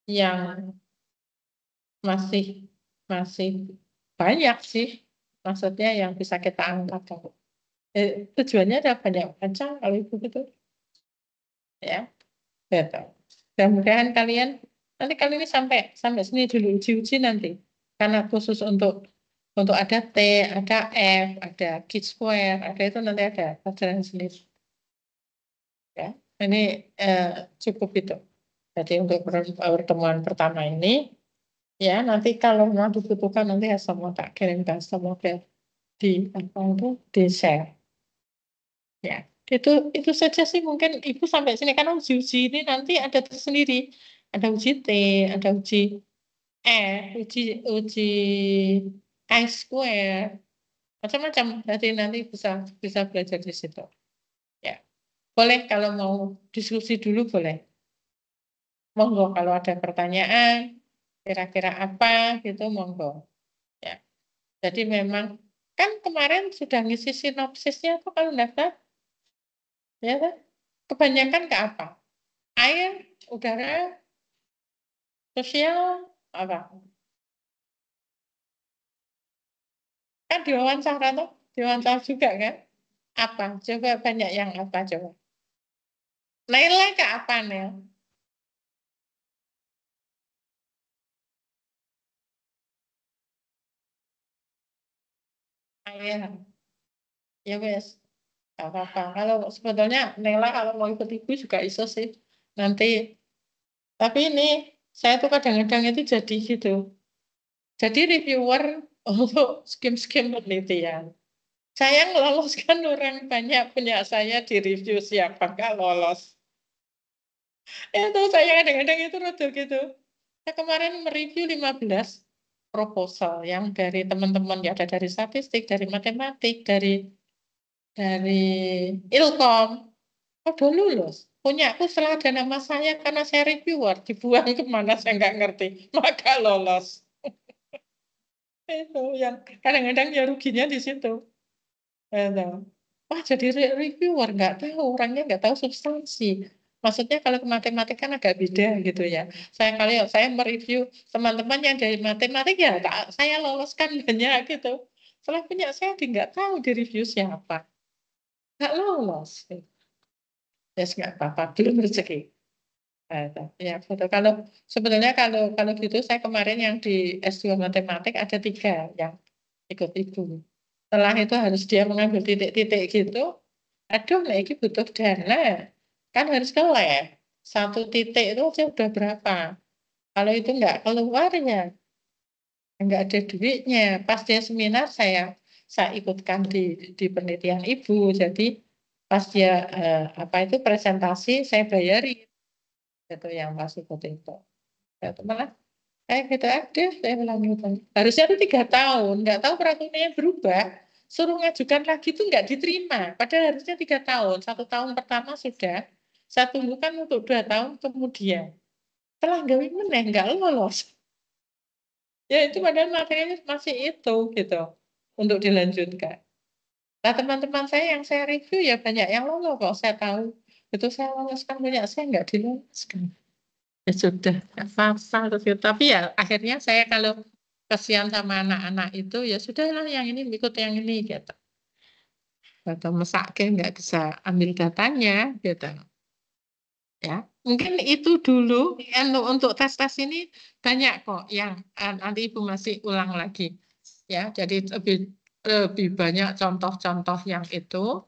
yang masih masih banyak sih maksudnya yang bisa kita angkat kalau Eh, tujuannya ada banyak macam kalau ibu gitu ya betul. Dan mudahan kalian nanti kali ini sampai sampai sini dulu uji-uji nanti karena khusus untuk untuk ada T, ada F, ada kids square, ada itu nanti ada pelajaran sendiri. Ya, ini eh, cukup itu. Jadi untuk pertemuan pertama ini, ya nanti kalau mau dibutuhkan nanti ya semua tak kirimkan semua ke di apa itu di share. Ya, itu itu saja sih mungkin Ibu sampai sini karena uji-uji ini nanti ada tersendiri. Ada uji T, ada uji E, uji uji I square. Macam-macam. Jadi nanti bisa bisa belajar di situ. Ya. Boleh kalau mau diskusi dulu boleh. Monggo kalau ada pertanyaan kira-kira apa gitu monggo. Ya. Jadi memang kan kemarin sudah ngisi sinopsisnya tuh kalau daftar ya kan? kebanyakan ke apa air udara sosial apa kan diwawancara tuh diwawancara juga kan apa coba banyak yang apa coba nilai ke apa nih air ya wes apa-apa kalau sebetulnya Nela kalau mau ikut ibu juga iso sih nanti tapi ini saya tuh kadang-kadang itu jadi gitu jadi reviewer untuk skim-skim penelitian saya ngeloloskan orang banyak punya saya di review siapa nggak lolos itu saya kadang-kadang itu rada gitu saya kemarin mereview 15 proposal yang dari teman-teman ya ada dari statistik dari matematik dari dari Ilkom. kok dulu lulus. Punya aku setelah ada nama saya karena saya reviewer. Dibuang kemana saya nggak ngerti. Maka lolos. itu yang kadang-kadang ya ruginya di situ. Itu. Wah jadi reviewer nggak tahu orangnya nggak tahu substansi. Maksudnya kalau ke matematik kan agak beda gitu ya. Saya kali ya, saya mereview teman-teman yang dari matematik ya tak, saya loloskan banyak gitu. Setelah punya saya nggak tahu di review siapa nggak lolos. Ya yes, nggak apa-apa, belum rezeki. Nah, ya Kalau sebenarnya kalau kalau gitu saya kemarin yang di S2 matematik ada tiga yang ikut ibu. Setelah itu harus dia mengambil titik-titik gitu. Aduh, nah ini butuh dana. Kan harus ya Satu titik itu aja udah berapa. Kalau itu nggak keluar ya nggak ada duitnya. Pas dia seminar saya saya ikutkan di di penelitian ibu jadi pas dia eh, apa itu presentasi saya bayarin itu yang masih itu ya malah gitu, eh gitu deh saya bilang gitu harusnya itu tiga tahun nggak tahu peraturannya berubah suruh ngajukan lagi itu nggak diterima padahal harusnya tiga tahun satu tahun pertama sudah saya tunggukan untuk dua tahun kemudian telah nggak meneh nggak lolos ya itu padahal materinya masih itu gitu untuk dilanjutkan. Nah teman-teman saya yang saya review ya banyak yang lolos kok saya tahu. Itu saya loloskan banyak saya nggak diloloskan. Ya sudah, apa-apa. Tapi ya akhirnya saya kalau kasihan sama anak-anak itu ya sudah lah yang ini ikut yang ini gitu. Atau mesake nggak bisa ambil datanya gitu. Ya, mungkin itu dulu anu, untuk tes-tes ini banyak kok yang nanti ibu masih ulang lagi ya. Jadi lebih lebih banyak contoh-contoh yang itu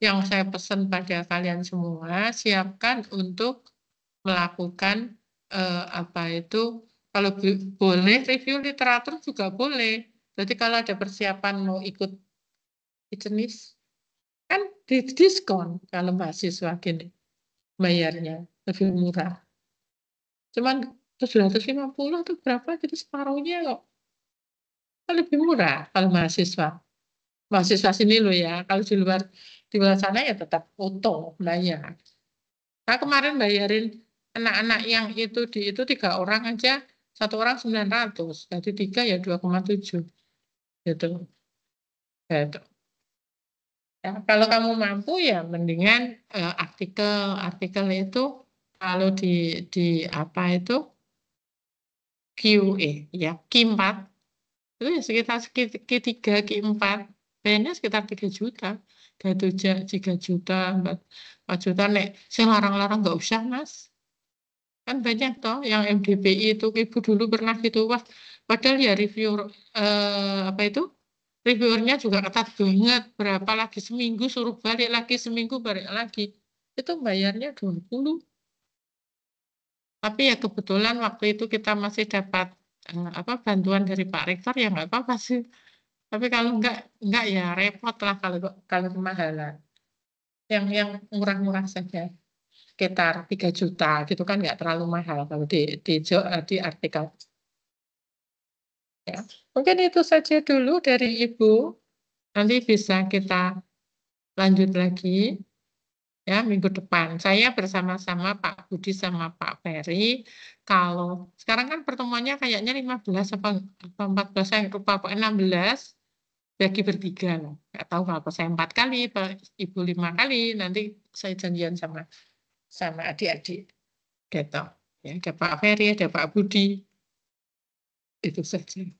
yang saya pesan pada kalian semua siapkan untuk melakukan eh, apa itu kalau boleh review literatur juga boleh. Jadi kalau ada persiapan mau ikut jenis kan di diskon kalau mahasiswa gini bayarnya lebih murah. Cuman 750 atau berapa jadi separuhnya kok Kan lebih murah kalau mahasiswa. Mahasiswa sini lo ya, kalau di luar di luar sana ya tetap untung bayar. Nah kemarin bayarin anak-anak yang itu di itu tiga orang aja, satu orang 900, jadi tiga ya 2,7 gitu. Gitu. Ya, kalau kamu mampu ya mendingan uh, artikel artikel itu kalau di di apa itu QE ya q itu ya sekitar seki- tiga 3 empat, 4 sekitar 3 juta. Kayak tujuh, 3 juta, 4, 4 juta. Nek, Saya larang-larang nggak usah, Mas. Kan banyak toh yang MDPI itu ibu dulu pernah gitu, wah. Padahal ya review eh, apa itu? Reviewernya juga ketat banget. Berapa lagi seminggu suruh balik lagi, seminggu balik lagi. Itu bayarnya 20. Tapi ya kebetulan waktu itu kita masih dapat apa, bantuan dari Pak Rektor ya nggak apa-apa sih. Tapi kalau nggak nggak ya repot lah kalau kalau kemahalan. Yang yang murah-murah saja, sekitar 3 juta gitu kan nggak terlalu mahal kalau di di di, di artikel. Ya, mungkin itu saja dulu dari Ibu, nanti bisa kita lanjut lagi ya minggu depan. Saya bersama-sama Pak Budi sama Pak Ferry. Kalau sekarang kan pertemuannya kayaknya 15 apa, 14 saya lupa Pak 16 bagi bertiga loh. nggak tahu kalau saya empat kali, Pak Ibu lima kali. Nanti saya janjian sama sama adik-adik gitu. Ya, ada Pak Ferry, ada Pak Budi. Itu saja.